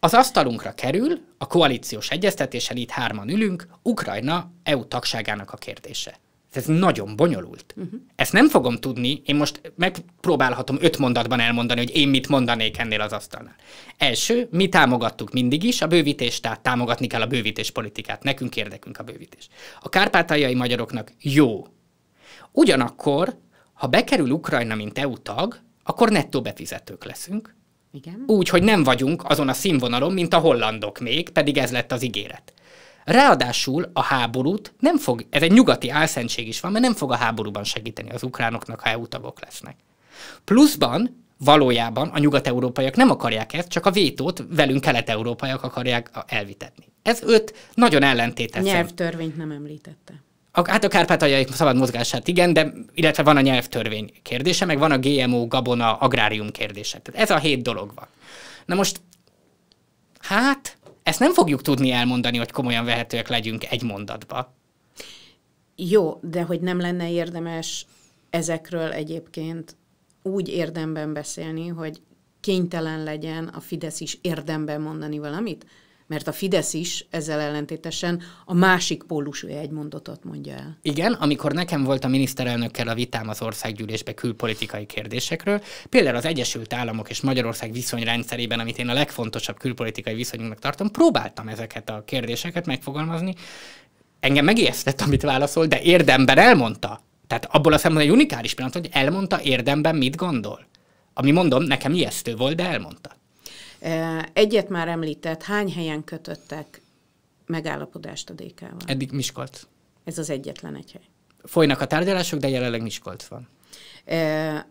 Az asztalunkra kerül, a koalíciós egyeztetésen itt hárman ülünk, Ukrajna EU tagságának a kérdése. Ez nagyon bonyolult. Uh-huh. Ezt nem fogom tudni, én most megpróbálhatom öt mondatban elmondani, hogy én mit mondanék ennél az asztalnál. Első, mi támogattuk mindig is a bővítést, tehát támogatni kell a bővítés politikát. nekünk érdekünk a bővítés. A kárpátaljai magyaroknak jó. Ugyanakkor, ha bekerül Ukrajna, mint EU tag, akkor nettó befizetők leszünk. Igen. Úgy, hogy nem vagyunk azon a színvonalon, mint a hollandok még, pedig ez lett az ígéret. Ráadásul a háborút nem fog, ez egy nyugati álszentség is van, mert nem fog a háborúban segíteni az ukránoknak, ha EU tagok lesznek. Pluszban valójában a nyugat-európaiak nem akarják ezt, csak a vétót velünk kelet-európaiak akarják elvitetni. Ez öt nagyon ellentétes. Nyelvtörvényt nem említette. A, hát a kárpátaljaik szabad mozgását igen, de illetve van a nyelvtörvény kérdése, meg van a GMO, gabona, agrárium kérdése. Tehát ez a hét dolog van. Na most, hát, ezt nem fogjuk tudni elmondani, hogy komolyan vehetőek legyünk egy mondatba. Jó, de hogy nem lenne érdemes ezekről egyébként úgy érdemben beszélni, hogy kénytelen legyen a Fidesz is érdemben mondani valamit? mert a Fidesz is ezzel ellentétesen a másik pólusú egy mondatot mondja el. Igen, amikor nekem volt a miniszterelnökkel a vitám az országgyűlésbe külpolitikai kérdésekről, például az Egyesült Államok és Magyarország viszonyrendszerében, amit én a legfontosabb külpolitikai viszonyunknak tartom, próbáltam ezeket a kérdéseket megfogalmazni. Engem megijesztett, amit válaszol, de érdemben elmondta. Tehát abból a szemben egy unikális pillanat, hogy elmondta érdemben, mit gondol. Ami mondom, nekem ijesztő volt, de elmondta. Eh, egyet már említett, hány helyen kötöttek megállapodást a DK-val? Eddig Miskolc. Ez az egyetlen egy hely. Folynak a tárgyalások, de jelenleg Miskolc van. Eh,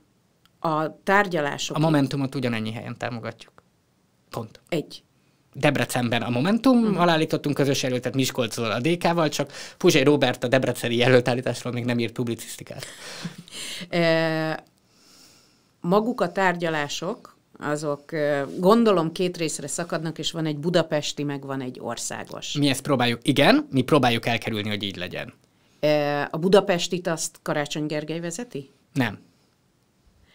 a tárgyalások... A Momentumot ugyanennyi helyen támogatjuk. Pont. Egy. Debrecenben a Momentum uh-huh. alállítottunk közös jelöltet Miskolcról a DK-val, csak Puzsé Robert a debreceni jelöltállításról még nem írt publicisztikát. Eh, maguk a tárgyalások azok gondolom két részre szakadnak, és van egy budapesti, meg van egy országos. Mi ezt próbáljuk, igen, mi próbáljuk elkerülni, hogy így legyen. A budapestit azt Karácsony Gergely vezeti? Nem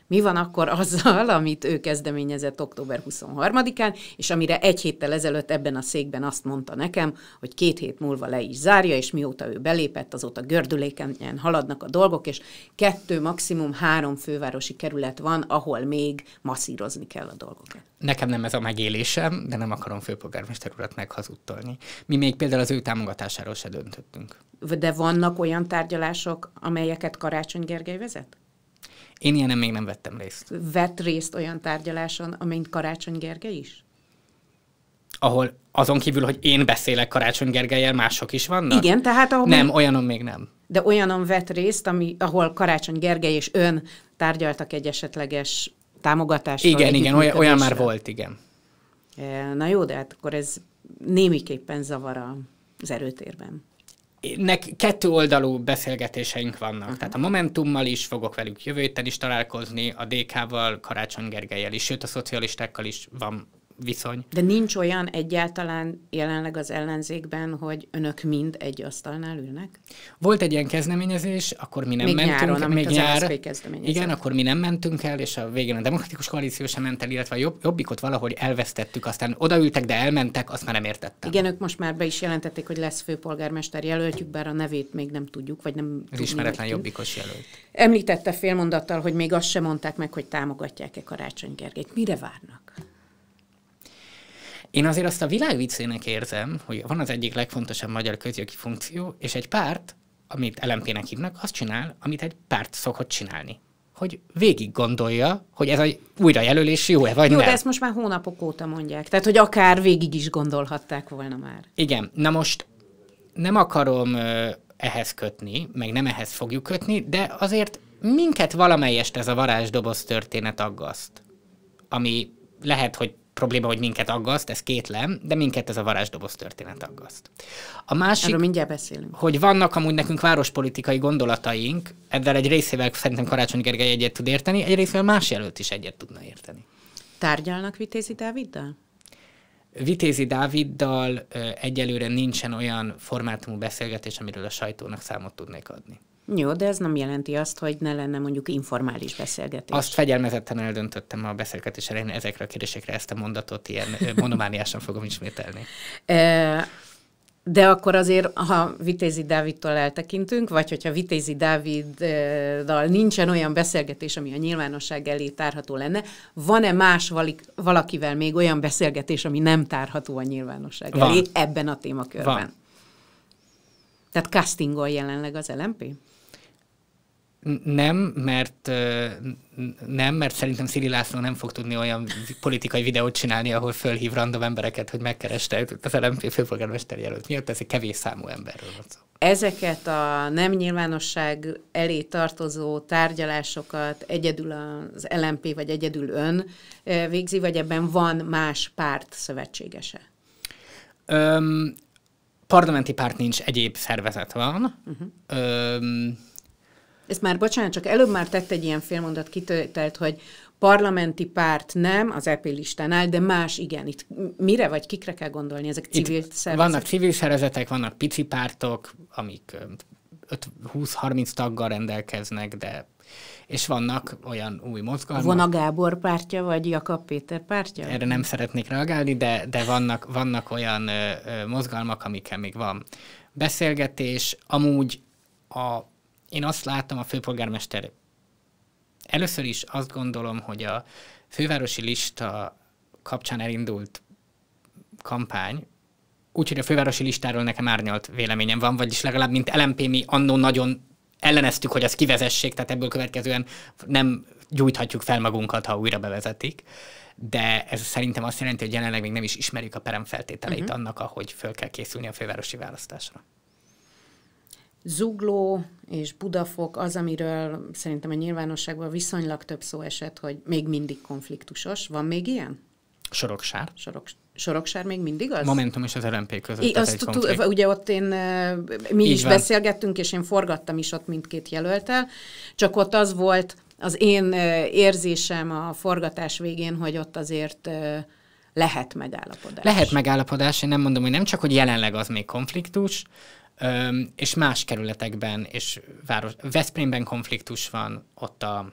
mi van akkor azzal, amit ő kezdeményezett október 23-án, és amire egy héttel ezelőtt ebben a székben azt mondta nekem, hogy két hét múlva le is zárja, és mióta ő belépett, azóta gördülékenyen haladnak a dolgok, és kettő, maximum három fővárosi kerület van, ahol még masszírozni kell a dolgokat. Nekem nem ez a megélésem, de nem akarom főpolgármester urat meghazudtolni. Mi még például az ő támogatásáról se döntöttünk. De vannak olyan tárgyalások, amelyeket Karácsony Gergely vezet? Én ilyen még nem vettem részt. Vett részt olyan tárgyaláson, amint Karácsony Gerge is? Ahol azon kívül, hogy én beszélek Karácsony Gergelyel, mások is vannak? Igen, tehát ahol... Nem, olyanon még nem. De olyanon vett részt, ami, ahol Karácsony Gergely és ön tárgyaltak egy esetleges támogatást. Igen, igen, olyan, olyan már volt, igen. E, na jó, de hát akkor ez némiképpen zavar az erőtérben nek kettő oldalú beszélgetéseink vannak. Uh-huh. Tehát a Momentummal is fogok velük jövő héten is találkozni, a DK-val, Karácsony Gergelyel is, sőt a szocialistákkal is van viszony. De nincs olyan egyáltalán jelenleg az ellenzékben, hogy önök mind egy asztalnál ülnek? Volt egy ilyen kezdeményezés, akkor mi nem még mentünk. Nyáron, még az nyár, Igen, akkor mi nem mentünk el, és a végén a demokratikus koalíció sem ment el, illetve a jobb, jobbikot valahogy elvesztettük, aztán odaültek, de elmentek, azt már nem értettem. Igen, ők most már be is jelentették, hogy lesz főpolgármester jelöltjük, bár a nevét még nem tudjuk, vagy nem Az ismeretlen jobbikos jelölt. Említette félmondattal, hogy még azt sem mondták meg, hogy támogatják-e Karácsony Gergelyt. Mire várnak? Én azért azt a világ viccének érzem, hogy van az egyik legfontosabb magyar közjogi funkció, és egy párt, amit LMP-nek hívnak, azt csinál, amit egy párt szokott csinálni hogy végig gondolja, hogy ez a újrajelölés jó-e vagy jó, nem. Jó, de ezt most már hónapok óta mondják. Tehát, hogy akár végig is gondolhatták volna már. Igen. Na most nem akarom ehhez kötni, meg nem ehhez fogjuk kötni, de azért minket valamelyest ez a varázsdoboz történet aggaszt, ami lehet, hogy probléma, hogy minket aggaszt, ez kétlem, de minket ez a varázsdoboz történet aggaszt. A másik, Erről mindjárt beszélünk. hogy vannak amúgy nekünk várospolitikai gondolataink, ezzel egy részével szerintem Karácsony Gergely egyet tud érteni, egy részével más jelölt is egyet tudna érteni. Tárgyalnak Vitézi Dáviddal? Vitézi Dáviddal egyelőre nincsen olyan formátumú beszélgetés, amiről a sajtónak számot tudnék adni. Jó, de ez nem jelenti azt, hogy ne lenne mondjuk informális beszélgetés. Azt fegyelmezetten eldöntöttem a beszélgetés elején ezekre a kérdésekre ezt a mondatot ilyen monomániásan fogom ismételni. E, *laughs* de akkor azért, ha Vitézi Dávidtól eltekintünk, vagy hogyha Vitézi Dáviddal nincsen olyan beszélgetés, ami a nyilvánosság elé tárható lenne, van-e más valik, valakivel még olyan beszélgetés, ami nem tárható a nyilvánosság van. elé ebben a témakörben? Van. Tehát castingol jelenleg az LMP? Nem, mert nem, mert szerintem Szili László nem fog tudni olyan politikai videót csinálni, ahol fölhív random embereket, hogy megkereste az LMP főpolgármester jelölt miatt, ez egy kevés számú emberről van szó. Ezeket a nem nyilvánosság elé tartozó tárgyalásokat egyedül az LMP vagy egyedül ön végzi, vagy ebben van más párt szövetségese? Öm, parlamenti párt nincs, egyéb szervezet van. Uh-huh. Öm, ezt már bocsánat, csak előbb már tett egy ilyen félmondat kitételt, hogy parlamenti párt nem az EP listánál, de más igen. Itt mire vagy kikre kell gondolni ezek civil Itt szervezetek? Vannak civil szervezetek, vannak pici pártok, amik 20-30 taggal rendelkeznek, de és vannak olyan új mozgalmak. Van a Gábor pártja, vagy Jakab Péter pártja? Erre nem szeretnék reagálni, de, de vannak, vannak olyan ö, ö, mozgalmak, amikkel még van beszélgetés. Amúgy a én azt láttam a főpolgármester. Először is azt gondolom, hogy a fővárosi lista kapcsán elindult kampány, úgyhogy a fővárosi listáról nekem árnyalt véleményem van, vagyis legalább mint LMP mi annó nagyon elleneztük, hogy azt kivezessék, tehát ebből következően nem gyújthatjuk fel magunkat, ha újra bevezetik. De ez szerintem azt jelenti, hogy jelenleg még nem is ismerjük a perem feltételeit uh-huh. Mhm. annak, ahogy föl kell készülni a fővárosi választásra. Zugló és Budafok az, amiről szerintem a nyilvánosságban viszonylag több szó esett, hogy még mindig konfliktusos. Van még ilyen? Soroksár. Sorok, soroksár még mindig az? Momentum és az LMP között. I, az azt tud, ugye ott én, mi Így is van. beszélgettünk, és én forgattam is ott mindkét jelöltel, csak ott az volt az én érzésem a forgatás végén, hogy ott azért lehet megállapodás. Lehet megállapodás, én nem mondom, hogy nem csak, hogy jelenleg az még konfliktus, és más kerületekben, és város, Veszprémben konfliktus van, ott a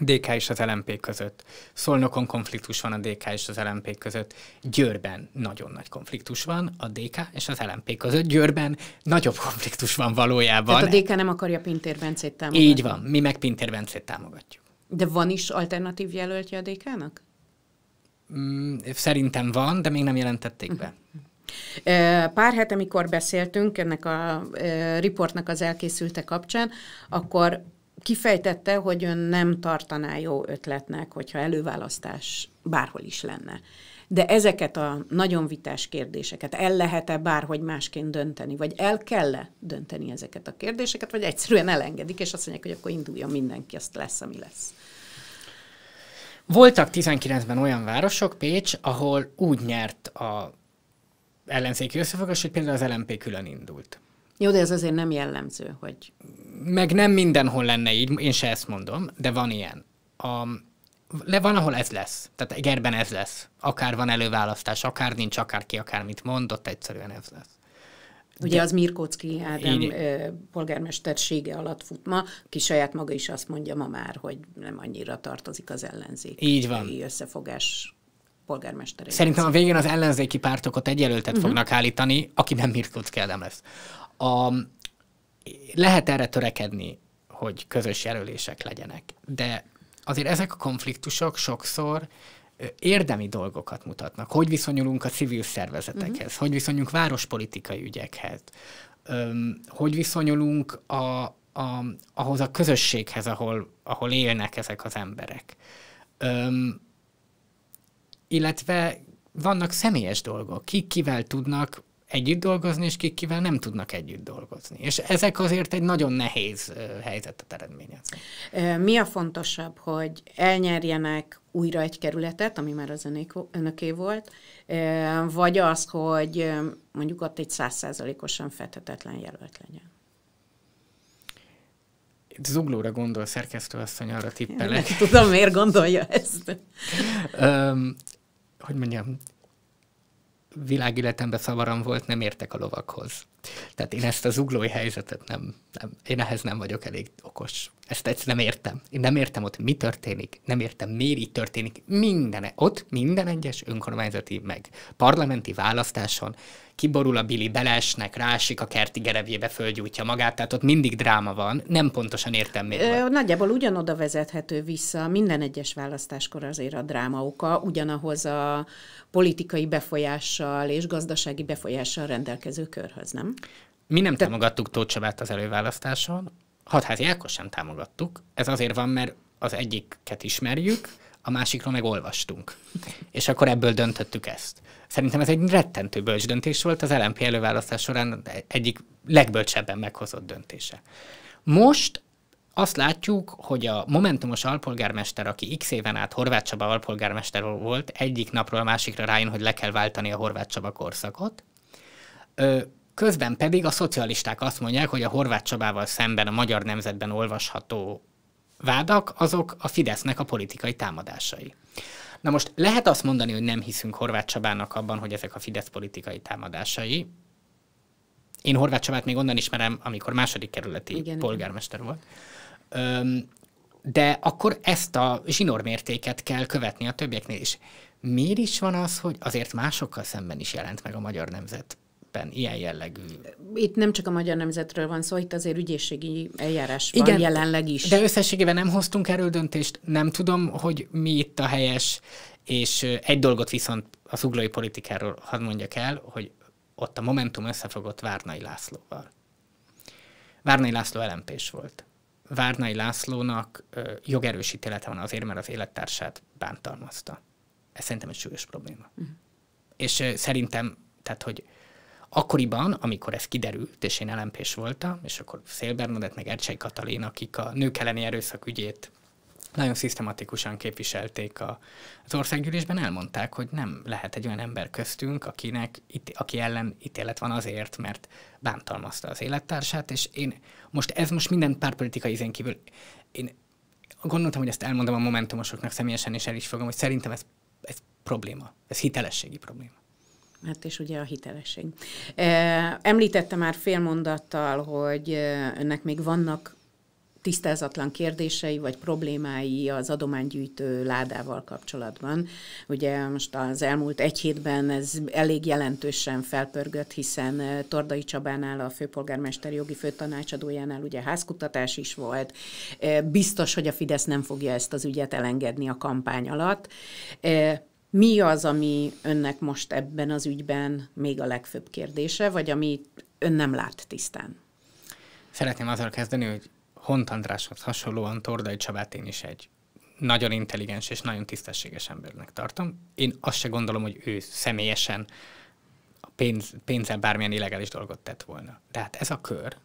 DK és az LMP között. Szolnokon konfliktus van a DK és az LMP között. Győrben nagyon nagy konfliktus van a DK és az LMP között. Győrben nagyobb konfliktus van valójában. Tehát a DK nem akarja Pintér Bencét támogatni. Így van, mi meg Pintér Bencét támogatjuk. De van is alternatív jelöltje a DK-nak? Mm, szerintem van, de még nem jelentették be. Uh-huh. Pár hete, amikor beszéltünk ennek a riportnak az elkészülte kapcsán, akkor kifejtette, hogy ön nem tartaná jó ötletnek, hogyha előválasztás bárhol is lenne. De ezeket a nagyon vitás kérdéseket el lehet-e bárhogy másként dönteni, vagy el kell -e dönteni ezeket a kérdéseket, vagy egyszerűen elengedik, és azt mondják, hogy akkor induljon mindenki, azt lesz, ami lesz. Voltak 19-ben olyan városok, Pécs, ahol úgy nyert a ellenzéki összefogás, hogy például az LMP külön indult. Jó, de ez azért nem jellemző, hogy... Meg nem mindenhol lenne így, én se ezt mondom, de van ilyen. A, le van, ahol ez lesz. Tehát gerben ez lesz. Akár van előválasztás, akár nincs, akár ki, akár mit mondott, egyszerűen ez lesz. Ugye De... az Mirkóczki Ádám így... polgármestersége alatt fut ma, ki saját maga is azt mondja ma már, hogy nem annyira tartozik az ellenzék. Így van. Összefogás polgármesterét. Szerintem a végén az ellenzéki pártokat egy uh-huh. Mhm. fognak állítani, aki nem Mirkóc Ádám lesz. A, lehet erre törekedni, hogy közös jelölések legyenek, de azért ezek a konfliktusok sokszor érdemi dolgokat mutatnak. Hogy viszonyulunk a civil szervezetekhez, uh-huh. hogy viszonyulunk várospolitikai ügyekhez, öm, hogy viszonyulunk a, a, ahhoz a közösséghez, ahol, ahol élnek ezek az emberek. Öm, illetve vannak személyes dolgok, kik kivel tudnak együtt dolgozni, és kik kivel nem tudnak együtt dolgozni. És ezek azért egy nagyon nehéz helyzetet eredményeznek. Mi a fontosabb, hogy elnyerjenek újra egy kerületet, ami már az önöké volt, vagy az, hogy mondjuk ott egy százszerzalékosan fethetetlen jelölt legyen? Zuglóra gondol szerkesztőasszony, arra tippelek. Nem tudom, miért gondolja ezt hogy mondjam, világéletemben szavaram volt, nem értek a lovakhoz. Tehát én ezt az uglói helyzetet nem, nem, én ehhez nem vagyok elég okos. Ezt, ezt nem értem. Én nem értem ott, mi történik, nem értem, miért így történik. Minden, ott minden egyes önkormányzati meg parlamenti választáson kiborul a bili, belesnek, rásik a kerti gerevjébe, fölgyújtja magát, tehát ott mindig dráma van, nem pontosan értem még. Ö, nagyjából ugyanoda vezethető vissza, minden egyes választáskor azért a dráma oka, ugyanahoz a politikai befolyással és gazdasági befolyással rendelkező körhöz, nem? Mi nem Te... támogattuk Tóth Csabát az előválasztáson, hatházi Ákos sem támogattuk. Ez azért van, mert az egyiket ismerjük, a másikról meg olvastunk. És akkor ebből döntöttük ezt. Szerintem ez egy rettentő bölcs döntés volt, az LMP előválasztás során egyik legbölcsebben meghozott döntése. Most azt látjuk, hogy a Momentumos alpolgármester, aki x éven át Horváth Csaba alpolgármester volt, egyik napról a másikra rájön, hogy le kell váltani a Horváth Csaba korszakot. Ö, Közben pedig a szocialisták azt mondják, hogy a horvát Csabával szemben a magyar nemzetben olvasható vádak, azok a Fidesznek a politikai támadásai. Na most lehet azt mondani, hogy nem hiszünk Horváth Csabának abban, hogy ezek a Fidesz politikai támadásai. Én Horváth Csabát még onnan ismerem, amikor második kerületi Igen, polgármester volt. Öm, de akkor ezt a zsinormértéket kell követni a többieknél is. Miért is van az, hogy azért másokkal szemben is jelent meg a magyar nemzet? éppen ilyen jellegű. Itt nem csak a magyar nemzetről van szó, itt azért ügyészségi eljárás van Igen, jelenleg is. De összességében nem hoztunk erről döntést, nem tudom, hogy mi itt a helyes, és egy dolgot viszont a szuglói politikáról hadd mondjak el, hogy ott a Momentum összefogott Várnai Lászlóval. Várnai László elempés volt. Várnai Lászlónak ö, van azért, mert az élettársát bántalmazta. Ez szerintem egy súlyos probléma. Uh-huh. És ö, szerintem, tehát hogy Akkoriban, amikor ez kiderült, és én lmp voltam, és akkor Szél Bernadett, meg Ercsei Katalin, akik a nők elleni erőszak ügyét nagyon szisztematikusan képviselték a, az országgyűlésben, elmondták, hogy nem lehet egy olyan ember köztünk, akinek, it, aki ellen ítélet van azért, mert bántalmazta az élettársát, és én most ez most minden pártpolitikai izén kívül, én gondoltam, hogy ezt elmondom a momentumosoknak személyesen, és el is fogom, hogy szerintem ez, ez probléma, ez hitelességi probléma. Hát és ugye a hitelesség. Említette már fél mondattal, hogy önnek még vannak tisztázatlan kérdései vagy problémái az adománygyűjtő ládával kapcsolatban. Ugye most az elmúlt egy hétben ez elég jelentősen felpörgött, hiszen Tordai Csabánál, a főpolgármester jogi főtanácsadójánál ugye házkutatás is volt. Biztos, hogy a Fidesz nem fogja ezt az ügyet elengedni a kampány alatt. Mi az, ami önnek most ebben az ügyben még a legfőbb kérdése, vagy ami ön nem lát tisztán? Szeretném azzal kezdeni, hogy Hont Andráshoz hasonlóan Tordai Csabát én is egy nagyon intelligens és nagyon tisztességes embernek tartom. Én azt se gondolom, hogy ő személyesen a pénz, pénzzel bármilyen illegális dolgot tett volna. Tehát ez a kör,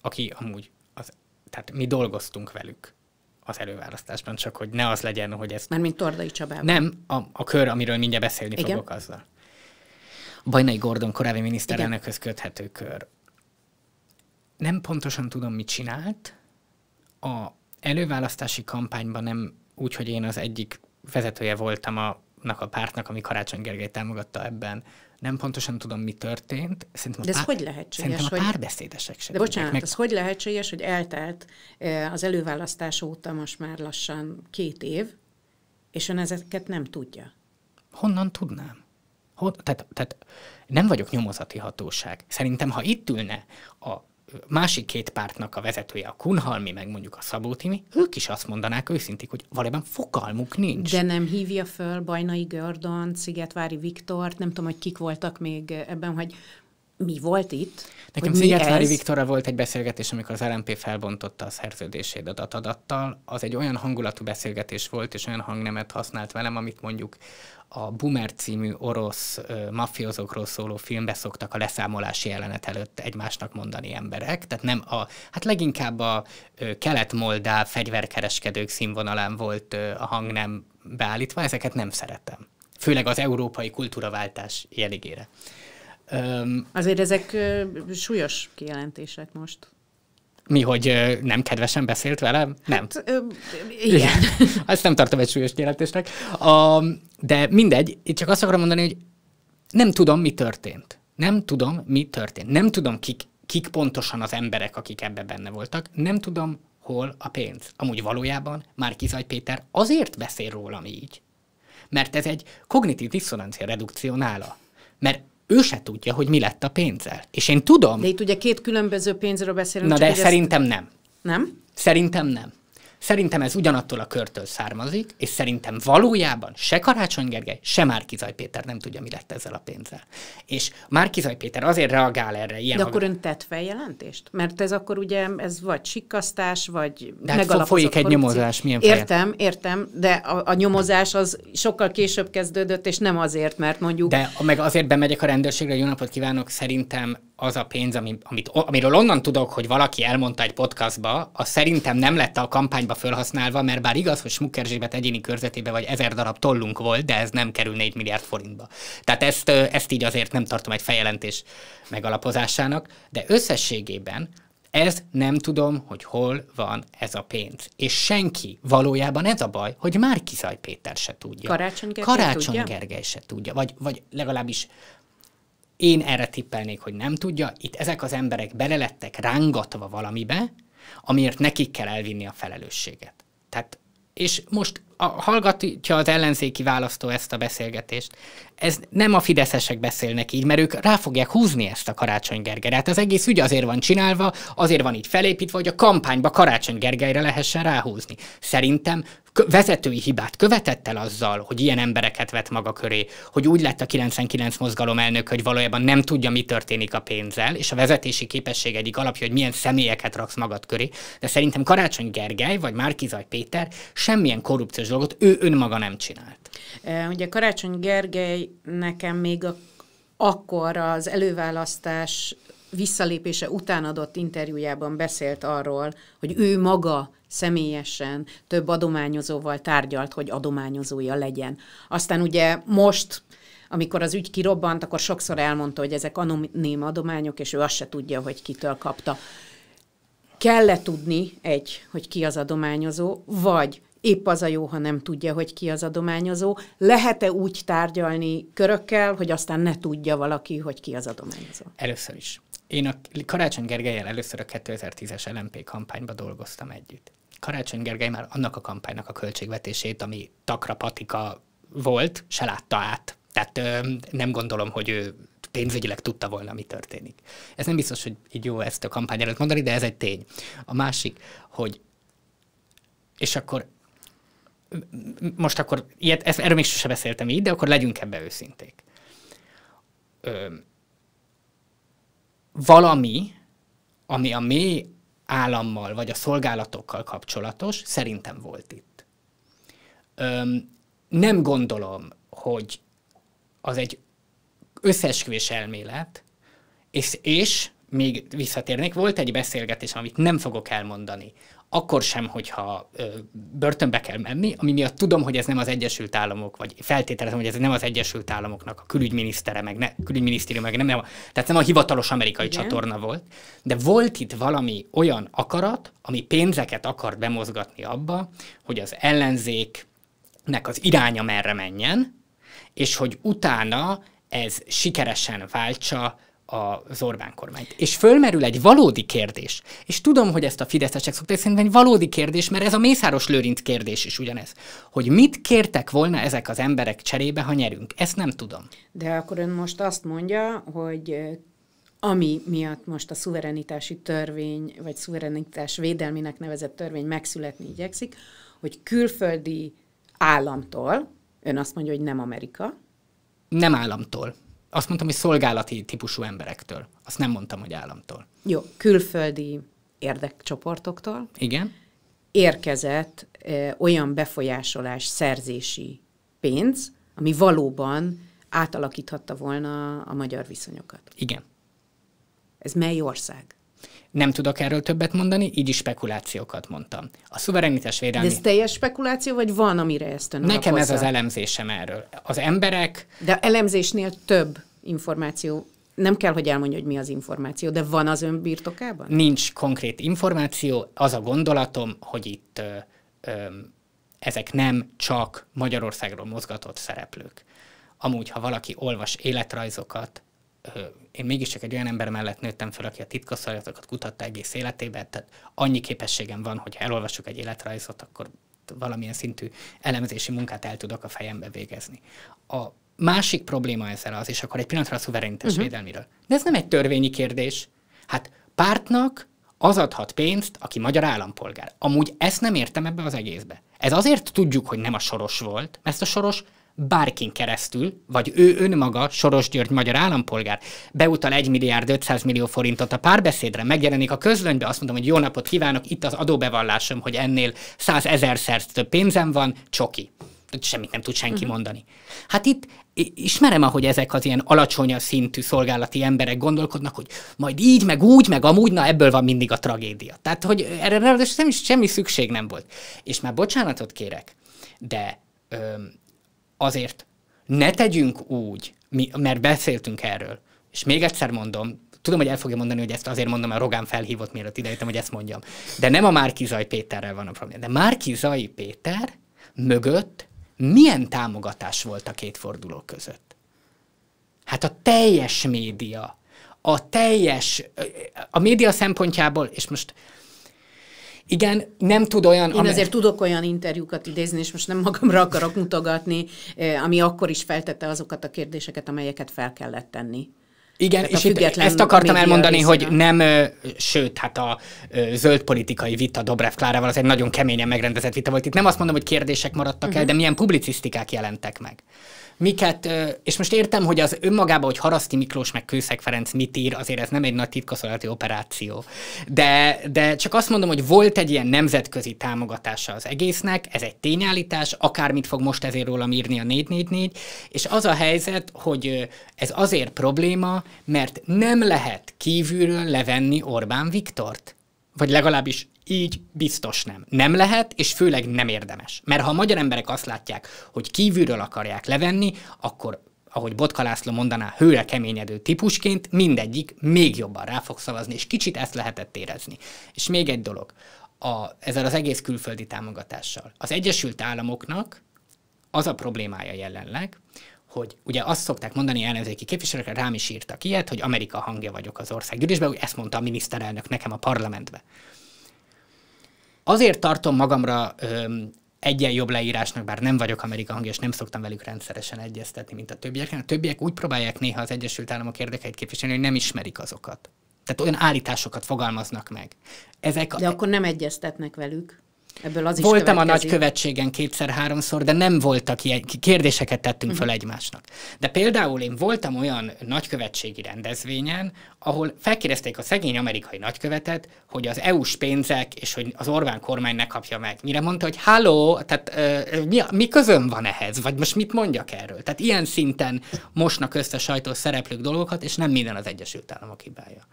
aki amúgy, az, tehát mi dolgoztunk velük, az előválasztásban, csak hogy ne az legyen, hogy ez... mint Tordai Csabában. Nem, a, a kör, amiről mindjárt beszélni Igen. fogok azzal. A Bajnai Gordon korábbi miniszterelnökhöz köthető kör. Nem pontosan tudom, mit csinált. A előválasztási kampányban nem úgy, hogy én az egyik vezetője voltam a a pártnak, ami Karácsony Gergely támogatta ebben, nem pontosan tudom, mi történt. Szerintem De ez pár... hogy lehetséges? Szerintem a párbeszédesek sem. De bocsánat, meg... ez hogy lehetséges, hogy eltelt eh, az előválasztás óta most már lassan két év, és ön ezeket nem tudja? Honnan tudnám? Hon... Tehát, tehát nem vagyok nyomozati hatóság. Szerintem, ha itt ülne másik két pártnak a vezetője, a Kunhalmi, meg mondjuk a Szabó Timi, ők is azt mondanák őszintén, hogy valójában fokalmuk nincs. De nem hívja föl Bajnai Gördon, Szigetvári Viktort, nem tudom, hogy kik voltak még ebben, hogy mi volt itt? Nekem Szigetvári Viktora volt egy beszélgetés, amikor az LMP felbontotta a szerződését a datadattal. Az egy olyan hangulatú beszélgetés volt, és olyan hangnemet használt velem, amit mondjuk a Boomer című orosz ö, mafiózokról szóló filmbe szoktak a leszámolási jelenet előtt egymásnak mondani emberek. Tehát nem a, hát leginkább a ö, kelet-moldáv fegyverkereskedők színvonalán volt ö, a hang nem beállítva, ezeket nem szeretem. Főleg az európai kultúraváltás jeligére. Um, Azért ezek ö, súlyos kijelentések most. Mi, hogy ö, nem kedvesen beszélt velem? Nem. Hát, ö, igen. Azt *laughs* nem tartom egy súlyos kijelentésnek. A, de mindegy, itt csak azt akarom mondani, hogy nem tudom, mi történt. Nem tudom, mi történt. Nem tudom, kik, kik pontosan az emberek, akik ebbe benne voltak. Nem tudom, hol a pénz. Amúgy valójában már Zaj Péter azért beszél rólam így, mert ez egy kognitív diszonancia redukció nála. Mert ő se tudja, hogy mi lett a pénzzel. És én tudom. De itt ugye két különböző pénzről beszélünk. Na de ezt... szerintem nem. Nem? Szerintem nem. Szerintem ez ugyanattól a körtől származik, és szerintem valójában se Karácsony Gergely, se Márkizaj Péter nem tudja, mi lett ezzel a pénzzel. És Márkizaj Péter azért reagál erre ilyen. De akkor ön tett feljelentést? Mert ez akkor ugye, ez vagy sikkasztás, vagy de hát folyik egy nyomozás, milyen fejl? Értem, értem, de a, a nyomozás az sokkal később kezdődött, és nem azért, mert mondjuk... De meg azért bemegyek a rendőrségre, jó napot kívánok, szerintem az a pénz, ami, amit, amiről onnan tudok, hogy valaki elmondta egy podcastba, az szerintem nem lett a kampányba felhasználva, mert bár igaz, hogy Smukerzsébet egyéni körzetébe vagy ezer darab tollunk volt, de ez nem kerül 4 milliárd forintba. Tehát ezt, ezt így azért nem tartom egy feljelentés megalapozásának, de összességében ez nem tudom, hogy hol van ez a pénz. És senki, valójában ez a baj, hogy már Kizaj Péter se tudja. Karácsony Gergely, Karácsony tudja? Gergely se tudja. Vagy, vagy legalábbis én erre tippelnék, hogy nem tudja. Itt ezek az emberek belelettek rángatva valamibe, amiért nekik kell elvinni a felelősséget. Tehát, és most a, hallgatja az ellenzéki választó ezt a beszélgetést. Ez nem a fideszesek beszélnek így, mert ők rá fogják húzni ezt a Karácsony Gergelyt. Hát az egész ügy azért van csinálva, azért van így felépítve, hogy a kampányba Karácsony Gergelyre lehessen ráhúzni. Szerintem vezetői hibát követett el azzal, hogy ilyen embereket vett maga köré, hogy úgy lett a 99 mozgalom elnök, hogy valójában nem tudja, mi történik a pénzzel, és a vezetési képesség egyik alapja, hogy milyen személyeket raksz magad köré, de szerintem Karácsony Gergely vagy Márkizaj Péter semmilyen korrupciós dolgot ő önmaga nem csinált. E, ugye Karácsony Gergely nekem még a, akkor az előválasztás visszalépése után adott interjújában beszélt arról, hogy ő maga személyesen több adományozóval tárgyalt, hogy adományozója legyen. Aztán ugye most amikor az ügy kirobbant, akkor sokszor elmondta, hogy ezek anonim adományok, és ő azt se tudja, hogy kitől kapta. Kell-e tudni egy, hogy ki az adományozó, vagy épp az a jó, ha nem tudja, hogy ki az adományozó. Lehet-e úgy tárgyalni körökkel, hogy aztán ne tudja valaki, hogy ki az adományozó? Először is. Én a Karácsony Gergelyen először a 2010-es LMP kampányba dolgoztam együtt. Karácsony Gergely már annak a kampánynak a költségvetését, ami takra patika volt, se látta át. Tehát ö, nem gondolom, hogy ő pénzügyileg tudta volna, mi történik. Ez nem biztos, hogy így jó ezt a kampány előtt mondani, de ez egy tény. A másik, hogy és akkor most akkor, ilyet, ezt, erről még sose beszéltem így, de akkor legyünk ebbe őszinték. Ö, valami, ami a mi állammal vagy a szolgálatokkal kapcsolatos, szerintem volt itt. Öm, nem gondolom, hogy az egy összeesküvés elmélet, és, és még visszatérnék, volt egy beszélgetés, amit nem fogok elmondani, akkor sem, hogyha ö, börtönbe kell menni, ami miatt tudom, hogy ez nem az Egyesült Államok, vagy feltételezem, hogy ez nem az Egyesült Államoknak a külügyminisztere, meg ne, külügyminisztérium, meg nem, nem, tehát nem a hivatalos amerikai Igen. csatorna volt, de volt itt valami olyan akarat, ami pénzeket akart bemozgatni abba, hogy az ellenzéknek az iránya merre menjen, és hogy utána ez sikeresen váltsa az Orbán kormányt. És fölmerül egy valódi kérdés, és tudom, hogy ezt a fideszesek szokták szerintem egy valódi kérdés, mert ez a Mészáros Lőrinc kérdés is ugyanez, hogy mit kértek volna ezek az emberek cserébe, ha nyerünk. Ezt nem tudom. De akkor ön most azt mondja, hogy ami miatt most a szuverenitási törvény, vagy szuverenitás védelminek nevezett törvény megszületni igyekszik, hogy külföldi államtól, ön azt mondja, hogy nem Amerika. Nem államtól azt mondtam, hogy szolgálati típusú emberektől. Azt nem mondtam, hogy államtól. Jó, külföldi érdekcsoportoktól. Igen. Érkezett e, olyan befolyásolás szerzési pénz, ami valóban átalakíthatta volna a magyar viszonyokat. Igen. Ez mely ország? Nem tudok erről többet mondani, így is spekulációkat mondtam. A szuverenitás védelmi... De ez teljes spekuláció, vagy van, amire ezt ön Nekem ez az elemzésem erről. Az emberek... De elemzésnél több információ nem kell, hogy elmondja, hogy mi az információ, de van az ön birtokában? Nincs konkrét információ. Az a gondolatom, hogy itt ö, ö, ezek nem csak Magyarországról mozgatott szereplők. Amúgy, ha valaki olvas életrajzokat, én mégiscsak egy olyan ember mellett nőttem fel, aki a titkosszajatokat kutatta egész életében, tehát annyi képességem van, hogy elolvasok egy életrajzot, akkor valamilyen szintű elemzési munkát el tudok a fejembe végezni. A másik probléma ezzel az, és akkor egy pillanatra a szuverenitás uh-huh. Mhm. védelmiről. De ez nem egy törvényi kérdés. Hát pártnak az adhat pénzt, aki magyar állampolgár. Amúgy ezt nem értem ebbe az egészbe. Ez azért tudjuk, hogy nem a soros volt, mert ezt a soros bárkin keresztül, vagy ő önmaga, Soros György magyar állampolgár, beutal 1 milliárd 500 millió forintot a párbeszédre, megjelenik a közlönybe, azt mondom, hogy jó napot kívánok, itt az adóbevallásom, hogy ennél 100 ezer több pénzem van, csoki semmit nem tud senki uh-huh. mondani. Hát itt ismerem, ahogy ezek az ilyen alacsony szintű szolgálati emberek gondolkodnak, hogy majd így, meg úgy, meg amúgy, na ebből van mindig a tragédia. Tehát, hogy erre ráadásul semmi szükség nem volt. És már bocsánatot kérek, de öm, azért ne tegyünk úgy, mi, mert beszéltünk erről, és még egyszer mondom, tudom, hogy el fogja mondani, hogy ezt azért mondom, mert Rogán felhívott, mielőtt idejöttem, hogy ezt mondjam. De nem a Márkizai Péterrel van a probléma. De Márkizai Péter mögött milyen támogatás volt a két forduló között? Hát a teljes média, a teljes, a média szempontjából, és most igen, nem tud olyan... Én amely... azért tudok olyan interjúkat idézni, és most nem magamra akarok mutogatni, eh, ami akkor is feltette azokat a kérdéseket, amelyeket fel kellett tenni. Igen, Tehát és itt ezt akartam elmondani, részéről. hogy nem, sőt, hát a zöld politikai vita Dobrev Klárával az egy nagyon keményen megrendezett vita volt. Itt nem azt mondom, hogy kérdések maradtak uh-huh. el, mhm. de milyen publicisztikák jelentek meg miket, és most értem, hogy az önmagában, hogy Haraszti Miklós meg Kőszeg Ferenc mit ír, azért ez nem egy nagy titkosszolgálati operáció. De, de csak azt mondom, hogy volt egy ilyen nemzetközi támogatása az egésznek, ez egy tényállítás, akármit fog most ezért rólam írni a 444, és az a helyzet, hogy ez azért probléma, mert nem lehet kívülről levenni Orbán Viktort. Vagy legalábbis így biztos nem. Nem lehet, és főleg nem érdemes. Mert ha a magyar emberek azt látják, hogy kívülről akarják levenni, akkor ahogy Botka László mondaná, hőre keményedő típusként mindegyik még jobban rá fog szavazni, és kicsit ezt lehetett érezni. És még egy dolog, a, ezzel az egész külföldi támogatással. Az Egyesült Államoknak az a problémája jelenleg, hogy ugye azt szokták mondani ellenzéki képviselőkre, rám is írtak ilyet, hogy Amerika hangja vagyok az országgyűlésben, ezt mondta a miniszterelnök nekem a parlamentbe. Azért tartom magamra öm, egyen jobb leírásnak, bár nem vagyok amerika hangja, és nem szoktam velük rendszeresen egyeztetni, mint a többiek. A többiek úgy próbálják néha az Egyesült Államok érdekeit képviselni, hogy nem ismerik azokat. Tehát olyan állításokat fogalmaznak meg. Ezek a... De akkor nem egyeztetnek velük. Ebből az is Voltam következik. a nagykövetségen kétszer-háromszor, de nem voltak ilyen, kérdéseket tettünk uh-huh. föl mhm. egymásnak. De például én voltam olyan nagykövetségi rendezvényen, ahol felkérdezték a szegény amerikai nagykövetet, hogy az EU-s pénzek, és hogy az Orbán kormány ne kapja meg. Mire mondta, hogy halló, tehát ö, mi, mi közön van ehhez, vagy most mit mondjak erről? Tehát ilyen szinten mosnak össze sajtó szereplők dolgokat, és nem minden az Egyesült Államok hibája.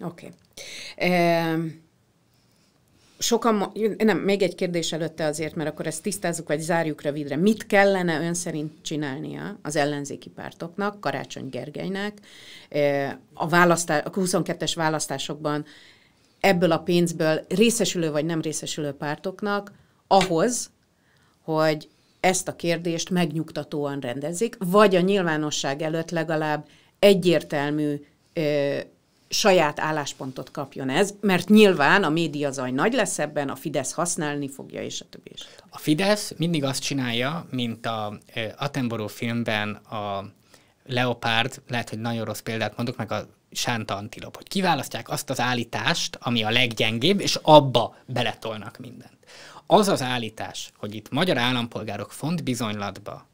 Oké. Okay. Um sokan, ma, nem, még egy kérdés előtte azért, mert akkor ezt tisztázzuk, vagy zárjuk rövidre. Mit kellene ön szerint csinálnia az ellenzéki pártoknak, Karácsony Gergelynek eh, a, választás, a 22-es választásokban ebből a pénzből részesülő vagy nem részesülő pártoknak ahhoz, hogy ezt a kérdést megnyugtatóan rendezik, vagy a nyilvánosság előtt legalább egyértelmű eh, saját álláspontot kapjon ez, mert nyilván a média zaj nagy lesz ebben, a Fidesz használni fogja, és a többi. És a, többi. a Fidesz mindig azt csinálja, mint a Atemboró filmben a leopárd, lehet, hogy nagyon rossz példát mondok, meg a Sánta Antilop, hogy kiválasztják azt az állítást, ami a leggyengébb, és abba beletolnak mindent. Az az állítás, hogy itt magyar állampolgárok fontbizonylatba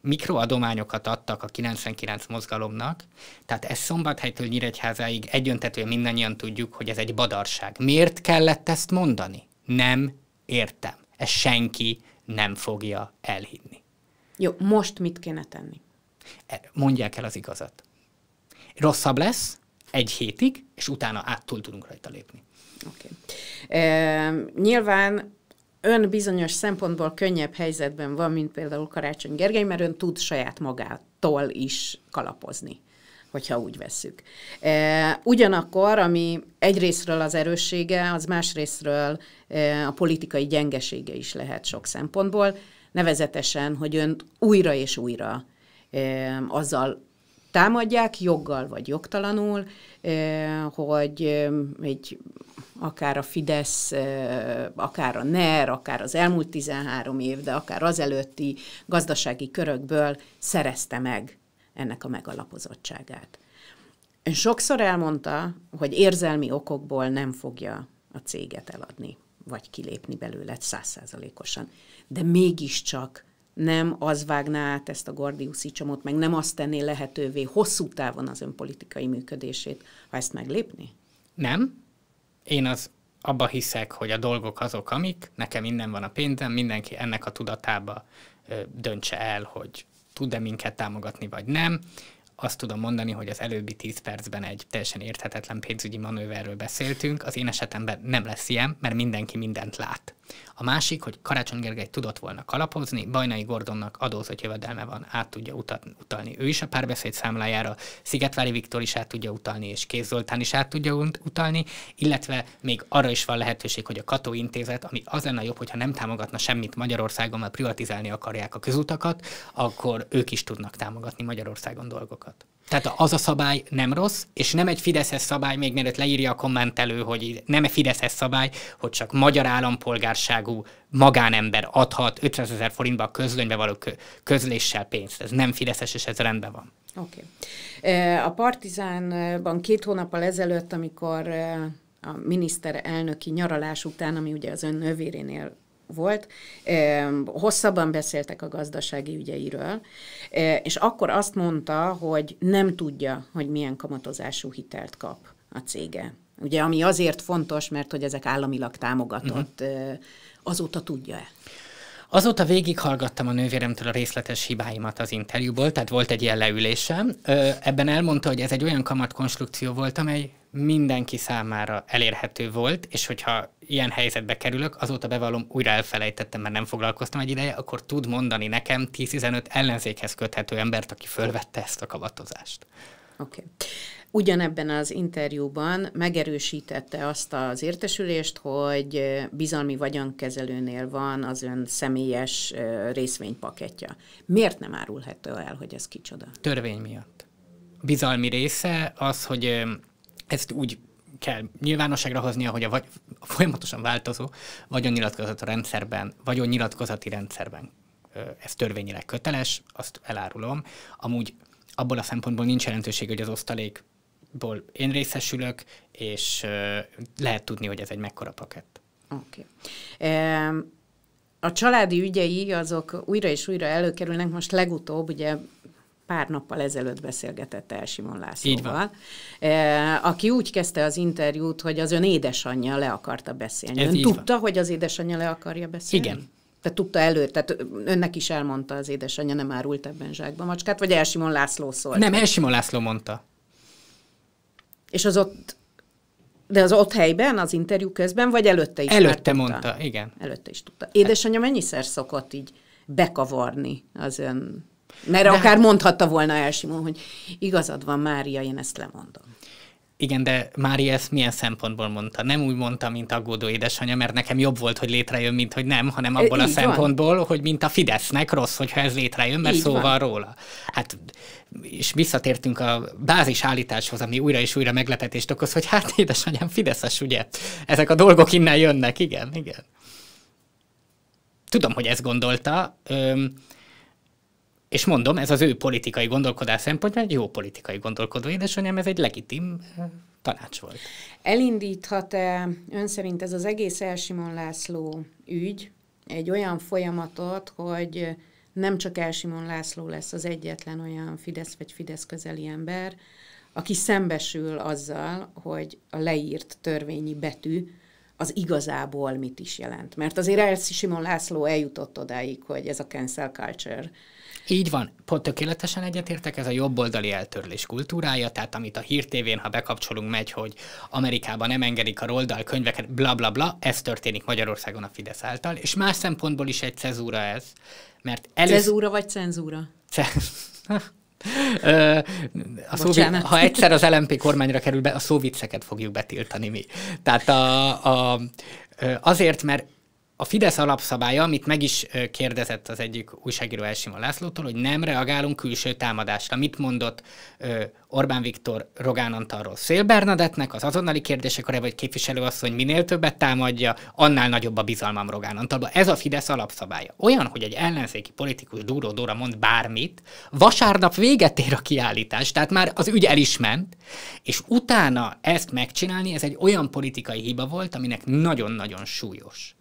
mikroadományokat adtak a 99 mozgalomnak, tehát ez Szombathelytől Nyíregyházáig egyöntetően mindannyian tudjuk, hogy ez egy badarság. Miért kellett ezt mondani? Nem értem. Ezt senki nem fogja elhinni. Jó, most mit kéne tenni? E, mondják el az igazat. Rosszabb lesz egy hétig, és utána át túl tudunk rajta lépni. Okay. E, nyilván ön bizonyos szempontból könnyebb helyzetben van, mint például Karácsony Gergely, mert ön tud saját magától is kalapozni hogyha úgy vesszük. E, ugyanakkor, ami egyrésztről az erőssége, az másrésztről e, a politikai gyengesége is lehet sok szempontból, nevezetesen, hogy ön újra és újra e, azzal támadják joggal vagy jogtalanul, hogy egy akár a Fidesz, akár a NER, akár az elmúlt 13 év, de akár az előtti gazdasági körökből szerezte meg ennek a megalapozottságát. Ön sokszor elmondta, hogy érzelmi okokból nem fogja a céget eladni, vagy kilépni belőle százszázalékosan. De mégiscsak nem az vágná át ezt a Gordiuszi csomót, meg nem azt tenné lehetővé hosszú távon az önpolitikai működését, ha ezt meglépni? Nem. Én az abba hiszek, hogy a dolgok azok, amik, nekem innen van a pénzem, mindenki ennek a tudatába ö, döntse el, hogy tud-e minket támogatni, vagy nem. Azt tudom mondani, hogy az előbbi 10 percben egy teljesen érthetetlen pénzügyi manőverről beszéltünk. Az én esetemben nem lesz ilyen, mert mindenki mindent lát. A másik, hogy Karácsony Gergely tudott volna kalapozni, Bajnai Gordonnak adózott jövedelme van, át tudja utat, utalni ő is a párbeszéd számlájára, Szigetvári Viktor is át tudja utalni, és Kéz Zoltán is át tudja utalni, illetve még arra is van lehetőség, hogy a Kató intézet, ami az lenne jobb, hogyha nem támogatna semmit Magyarországon, mert privatizálni akarják a közutakat, akkor ők is tudnak támogatni Magyarországon dolgokat. Tehát az a szabály nem rossz, és nem egy Fideszes szabály, még mielőtt leírja a kommentelő, hogy nem egy Fideszes szabály, hogy csak magyar állampolgárságú magánember adhat 500 ezer forintba a közlönybe való közléssel pénzt. Ez nem Fideszes, és ez rendben van. Oké. Okay. A Partizánban két hónappal ezelőtt, amikor a miniszterelnöki nyaralás után, ami ugye az ön nővérénél volt, hosszabban beszéltek a gazdasági ügyeiről, e, és akkor azt mondta, hogy nem tudja, hogy milyen kamatozású hitelt kap a cége. Ugye, ami azért fontos, mert hogy ezek államilag támogatott, uh-huh. azóta tudja-e? Azóta végighallgattam a nővéremtől a részletes hibáimat az interjúból, tehát volt egy ilyen leülésem. Ebben elmondta, hogy ez egy olyan kamatkonstrukció volt, amely mindenki számára elérhető volt, és hogyha ilyen helyzetbe kerülök, azóta bevallom, újra elfelejtettem, mert nem foglalkoztam egy ideje, akkor tud mondani nekem 10-15 ellenzékhez köthető embert, aki fölvette ezt a kavatozást. Oké. Okay. Ugyanebben az interjúban megerősítette azt az értesülést, hogy bizalmi vagyonkezelőnél van az ön személyes részvénypaketja. Miért nem árulható el, hogy ez kicsoda? Törvény miatt. Bizalmi része az, hogy ezt úgy kell nyilvánosságra hozni, hogy a, vagy, a folyamatosan változó vagyonnyilatkozat rendszerben, vagyonnyilatkozati rendszerben ez törvényileg köteles, azt elárulom. Amúgy abból a szempontból nincs jelentőség, hogy az osztalékból én részesülök, és lehet tudni, hogy ez egy mekkora pakett. Oké. Okay. A családi ügyei azok újra és újra előkerülnek, most legutóbb ugye pár nappal ezelőtt beszélgetett el Simon Lászlóval, e, aki úgy kezdte az interjút, hogy az ön édesanyja le akarta beszélni. Ez ön tudta, van. hogy az édesanyja le akarja beszélni? Igen. Tehát tudta előtt, tehát önnek is elmondta az édesanyja, nem árult ebben zsákba macskát, vagy Elsimon László szólt? Nem, Elsimon László mondta. És az ott, de az ott helyben, az interjú közben, vagy előtte is Előtte mondta, igen. Előtte is tudta. Édesanyja mennyiszer szokott így bekavarni az ön mert de akár mondhatta volna Simon, hogy igazad van, Mária, én ezt lemondom. Igen, de Mária ezt milyen szempontból mondta? Nem úgy mondta, mint aggódó édesanyja, mert nekem jobb volt, hogy létrejön, mint hogy nem, hanem abból Így a szempontból, van. hogy mint a Fidesznek rossz, hogyha ez létrejön, mert Így szó van. van róla. Hát, és visszatértünk a bázis állításhoz, ami újra és újra meglepetést okoz, hogy hát édesanyám Fideszes, ugye? Ezek a dolgok innen jönnek, igen, igen. Tudom, hogy ezt gondolta. Öm, és mondom, ez az ő politikai gondolkodás szempontja, egy jó politikai gondolkodó édesanyám, ez egy legitim eh, tanács volt. Elindíthat-e ön szerint ez az egész Elsimon László ügy egy olyan folyamatot, hogy nem csak Elsimon László lesz az egyetlen olyan Fidesz vagy Fidesz közeli ember, aki szembesül azzal, hogy a leírt törvényi betű az igazából mit is jelent. Mert azért Elsimon László eljutott odáig, hogy ez a cancel culture így van, pont tökéletesen egyetértek, ez a jobboldali eltörlés kultúrája, tehát amit a hírtévén, ha bekapcsolunk, megy, hogy Amerikában nem engedik a roldal könyveket, bla bla bla, ez történik Magyarországon a Fidesz által, és más szempontból is egy cezúra ez, mert elősz... Cezúra vagy cenzúra? Ce... *laughs* a szóvi... Ha egyszer az LMP kormányra kerül be, a szóvicceket fogjuk betiltani mi. Tehát a, a, azért, mert a Fidesz alapszabálya, amit meg is kérdezett az egyik újságíró Elsima Lászlótól, hogy nem reagálunk külső támadásra. Mit mondott Orbán Viktor Rogán Antalról Szél Bernadettnek az azonnali kérdésekor, vagy képviselő azt, hogy minél többet támadja, annál nagyobb a bizalmam Rogán Antalba. Ez a Fidesz alapszabálya. Olyan, hogy egy ellenzéki politikus duró Dóra mond bármit, vasárnap véget ér a kiállítás, tehát már az ügy el is ment, és utána ezt megcsinálni, ez egy olyan politikai hiba volt, aminek nagyon-nagyon súlyos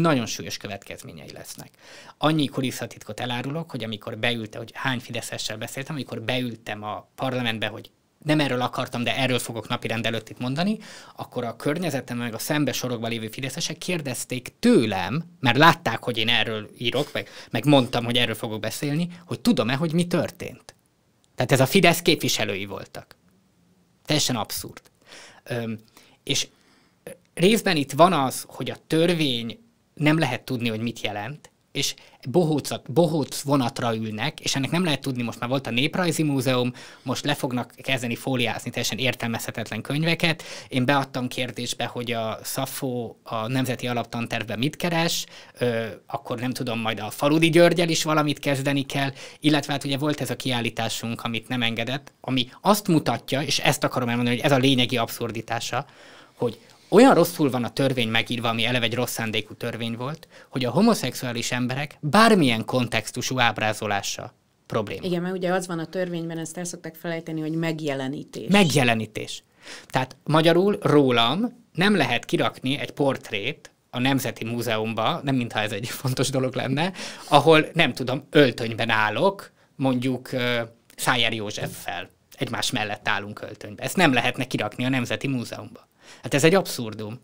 nagyon súlyos következményei lesznek. Annyi kulisszatitkot elárulok, hogy amikor beültem, hogy hány fideszessel beszéltem, amikor beültem a parlamentbe, hogy nem erről akartam, de erről fogok napirend előtt itt mondani, akkor a környezetem meg a szembe sorokban lévő fideszesek kérdezték tőlem, mert látták, hogy én erről írok, meg, meg mondtam, hogy erről fogok beszélni, hogy tudom-e, hogy mi történt. Tehát ez a Fidesz képviselői voltak. Teljesen abszurd. Öm, és részben itt van az, hogy a törvény nem lehet tudni, hogy mit jelent, és bohócak, bohóc vonatra ülnek, és ennek nem lehet tudni, most már volt a Néprajzi Múzeum, most le fognak kezdeni fóliázni teljesen értelmezhetetlen könyveket. Én beadtam kérdésbe, hogy a Szafó a Nemzeti Alaptantervben mit keres, ö, akkor nem tudom, majd a Faludi Györgyel is valamit kezdeni kell, illetve hát ugye volt ez a kiállításunk, amit nem engedett, ami azt mutatja, és ezt akarom elmondani, hogy ez a lényegi abszurditása, hogy olyan rosszul van a törvény megírva, ami eleve egy rossz szándékú törvény volt, hogy a homoszexuális emberek bármilyen kontextusú ábrázolása probléma. Igen, mert ugye az van a törvényben, ezt el szokták felejteni, hogy megjelenítés. Megjelenítés. Tehát magyarul rólam nem lehet kirakni egy portrét a Nemzeti Múzeumba, nem mintha ez egy *laughs* fontos dolog lenne, ahol nem tudom, öltönyben állok, mondjuk Szájer Józseffel. Egymás mellett állunk öltönybe. Ezt nem lehetne kirakni a Nemzeti Múzeumba. Hát ez egy abszurdum.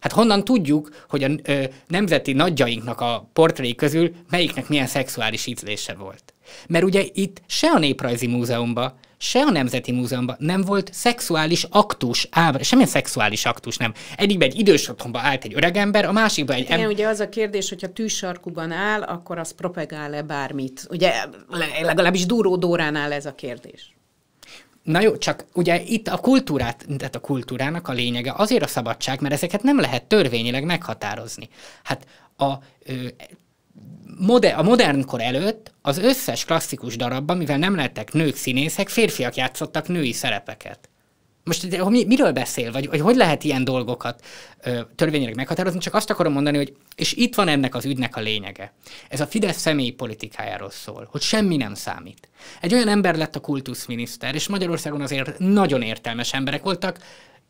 Hát honnan tudjuk, hogy a ö, nemzeti nagyjainknak a portréi közül melyiknek milyen szexuális ízlése volt? Mert ugye itt se a Néprajzi Múzeumban, se a Nemzeti Múzeumban nem volt szexuális aktus ábra, semmilyen szexuális aktus nem. Egyikben egy idős otthonban állt egy öreg ember, a másikban egy... Igen, em- ugye az a kérdés, hogyha tűsarkuban áll, akkor az propagál-e bármit? Ugye legalábbis Duró Dóránál ez a kérdés. Na jó, csak ugye itt a kultúrát, tehát a kultúrának a lényege azért a szabadság, mert ezeket nem lehet törvényileg meghatározni. Hát a ö, moder, a modern kor előtt az összes klasszikus darabban, mivel nem lettek nők színészek, férfiak játszottak női szerepeket most de hogy miről beszél, vagy, hogy hogy lehet ilyen dolgokat ö, törvényileg meghatározni, csak azt akarom mondani, hogy és itt van ennek az ügynek a lényege. Ez a Fidesz személyi politikájáról szól, hogy semmi nem számít. Egy olyan ember lett a kultuszminiszter, és Magyarországon azért nagyon értelmes emberek voltak,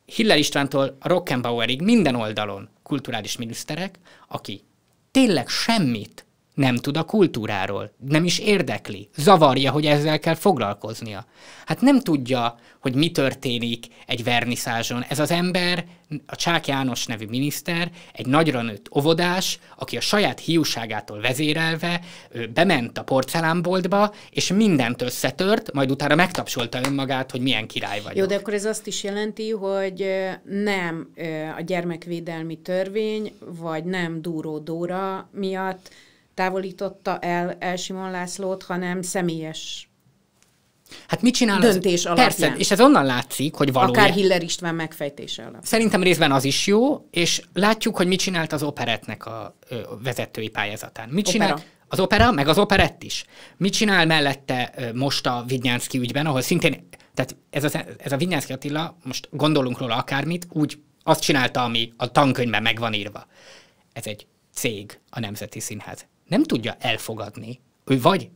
Hiller Istvántól a Rockenbauerig minden oldalon kulturális miniszterek, aki tényleg semmit nem tud a kultúráról, nem is érdekli, zavarja, hogy ezzel kell foglalkoznia. Hát nem tudja, hogy mi történik egy verniszázson. Ez az ember, a Csák János nevű miniszter, egy nagyra nőtt ovodás, aki a saját hiúságától vezérelve bement a porcelánboltba, és mindent összetört, majd utána megtapsolta önmagát, hogy milyen király vagy. Jó, de akkor ez azt is jelenti, hogy nem a gyermekvédelmi törvény, vagy nem Dúró Dóra miatt távolította el Elsimon Lászlót, hanem személyes Hát mit csinál? Döntés az... alapján. Persze, és ez onnan látszik, hogy valójában... Akár Hiller István megfejtése alapján. Szerintem részben az is jó, és látjuk, hogy mit csinált az operetnek a ö, vezetői pályázatán. Mit opera. csinál? Az opera, meg az operett is. Mit csinál mellette ö, most a Vidnyánszki ügyben, ahol szintén, tehát ez a, ez a Vidnyánszki Attila, most gondolunk róla akármit, úgy azt csinálta, ami a tankönyvben meg van írva. Ez egy cég, a Nemzeti Színház nem tudja elfogadni. Ő vagy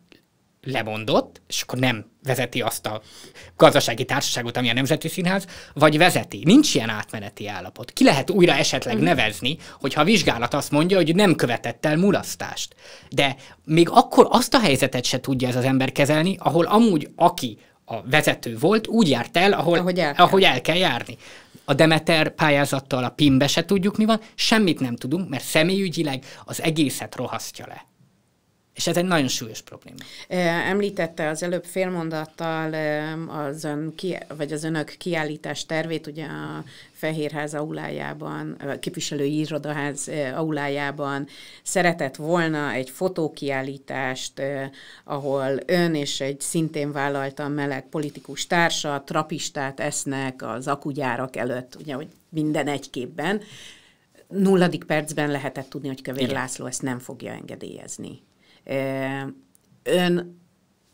lemondott, és akkor nem vezeti azt a gazdasági társaságot, ami a Nemzeti Színház, vagy vezeti. Nincs ilyen átmeneti állapot. Ki lehet újra esetleg mm. nevezni, hogyha a vizsgálat azt mondja, hogy nem követett el mulasztást. De még akkor azt a helyzetet se tudja ez az ember kezelni, ahol amúgy aki a vezető volt, úgy járt el, ahol, ahogy, el ahogy el kell járni a Demeter pályázattal, a PIM-be se tudjuk mi van, semmit nem tudunk, mert személyügyileg az egészet rohasztja le. És ez egy nagyon súlyos probléma. Említette az előbb félmondattal az, ön vagy az önök kiállítás tervét, ugye a Fehérház aulájában, a képviselői irodaház aulájában szeretett volna egy fotókiállítást, ahol ön és egy szintén vállaltan meleg politikus társa trapistát esznek az akugyárak előtt, ugye, hogy minden egy képben. Nulladik percben lehetett tudni, hogy Kövér Igen. László ezt nem fogja engedélyezni. Ön,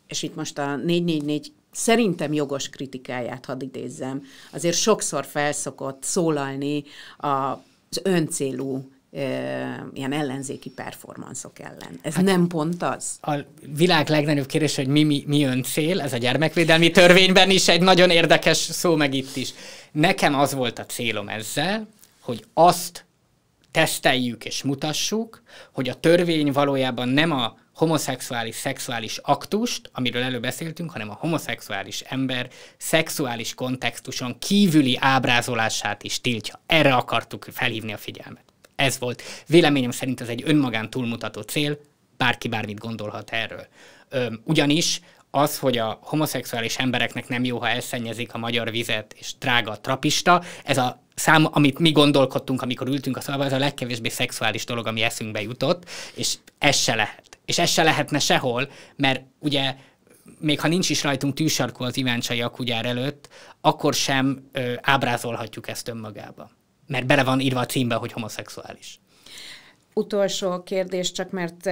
és itt most a 444 szerintem jogos kritikáját hadd idézzem, azért sokszor felszokott szólalni az öncélú ilyen ellenzéki performanszok ellen. Ez hát nem pont az? A világ legnagyobb kérdés, hogy mi, mi, mi ön cél, ez a gyermekvédelmi törvényben is egy nagyon érdekes szó, meg itt is. Nekem az volt a célom ezzel, hogy azt teszteljük és mutassuk, hogy a törvény valójában nem a homoszexuális szexuális aktust, amiről előbb beszéltünk, hanem a homoszexuális ember szexuális kontextuson kívüli ábrázolását is tiltja. Erre akartuk felhívni a figyelmet. Ez volt. Véleményem szerint ez egy önmagán túlmutató cél, bárki bármit gondolhat erről. Öm, ugyanis az, hogy a homoszexuális embereknek nem jó, ha elszennyezik a magyar vizet, és drága a trapista, ez a szám, amit mi gondolkodtunk, amikor ültünk a szobában, ez a legkevésbé szexuális dolog, ami eszünkbe jutott, és ez se lehet és ez se lehetne sehol, mert ugye még ha nincs is rajtunk tűsarkó az Iváncsai akugyár előtt, akkor sem ö, ábrázolhatjuk ezt önmagába. Mert bele van írva a címbe, hogy homoszexuális. Utolsó kérdés, csak mert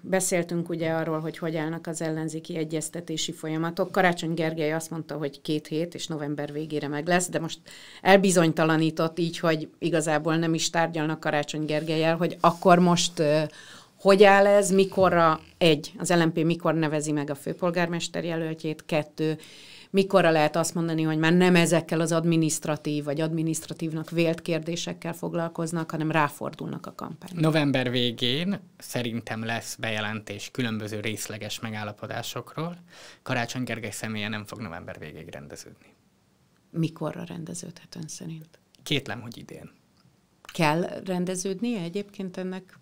beszéltünk ugye arról, hogy hogy állnak az ellenzéki egyeztetési folyamatok. Karácsony Gergely azt mondta, hogy két hét és november végére meg lesz, de most elbizonytalanított így, hogy igazából nem is tárgyalnak Karácsony Gergelyel, hogy akkor most hogy áll ez, mikorra, egy, az LMP mikor nevezi meg a főpolgármester jelöltjét, kettő, mikorra lehet azt mondani, hogy már nem ezekkel az administratív vagy administratívnak vélt kérdésekkel foglalkoznak, hanem ráfordulnak a kampány. November végén szerintem lesz bejelentés különböző részleges megállapodásokról. Karácsony Gergely személye nem fog november végéig rendeződni. Mikorra rendeződhet ön szerint? Kétlem, hogy idén. Kell rendeződnie egyébként ennek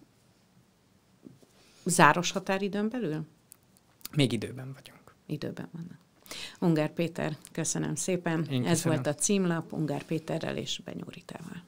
Záros határidőn belül? Még időben vagyunk. Időben vannak. Ungár Péter, köszönöm szépen. Én köszönöm. Ez volt a címlap Ungár Péterrel és Benyúritával.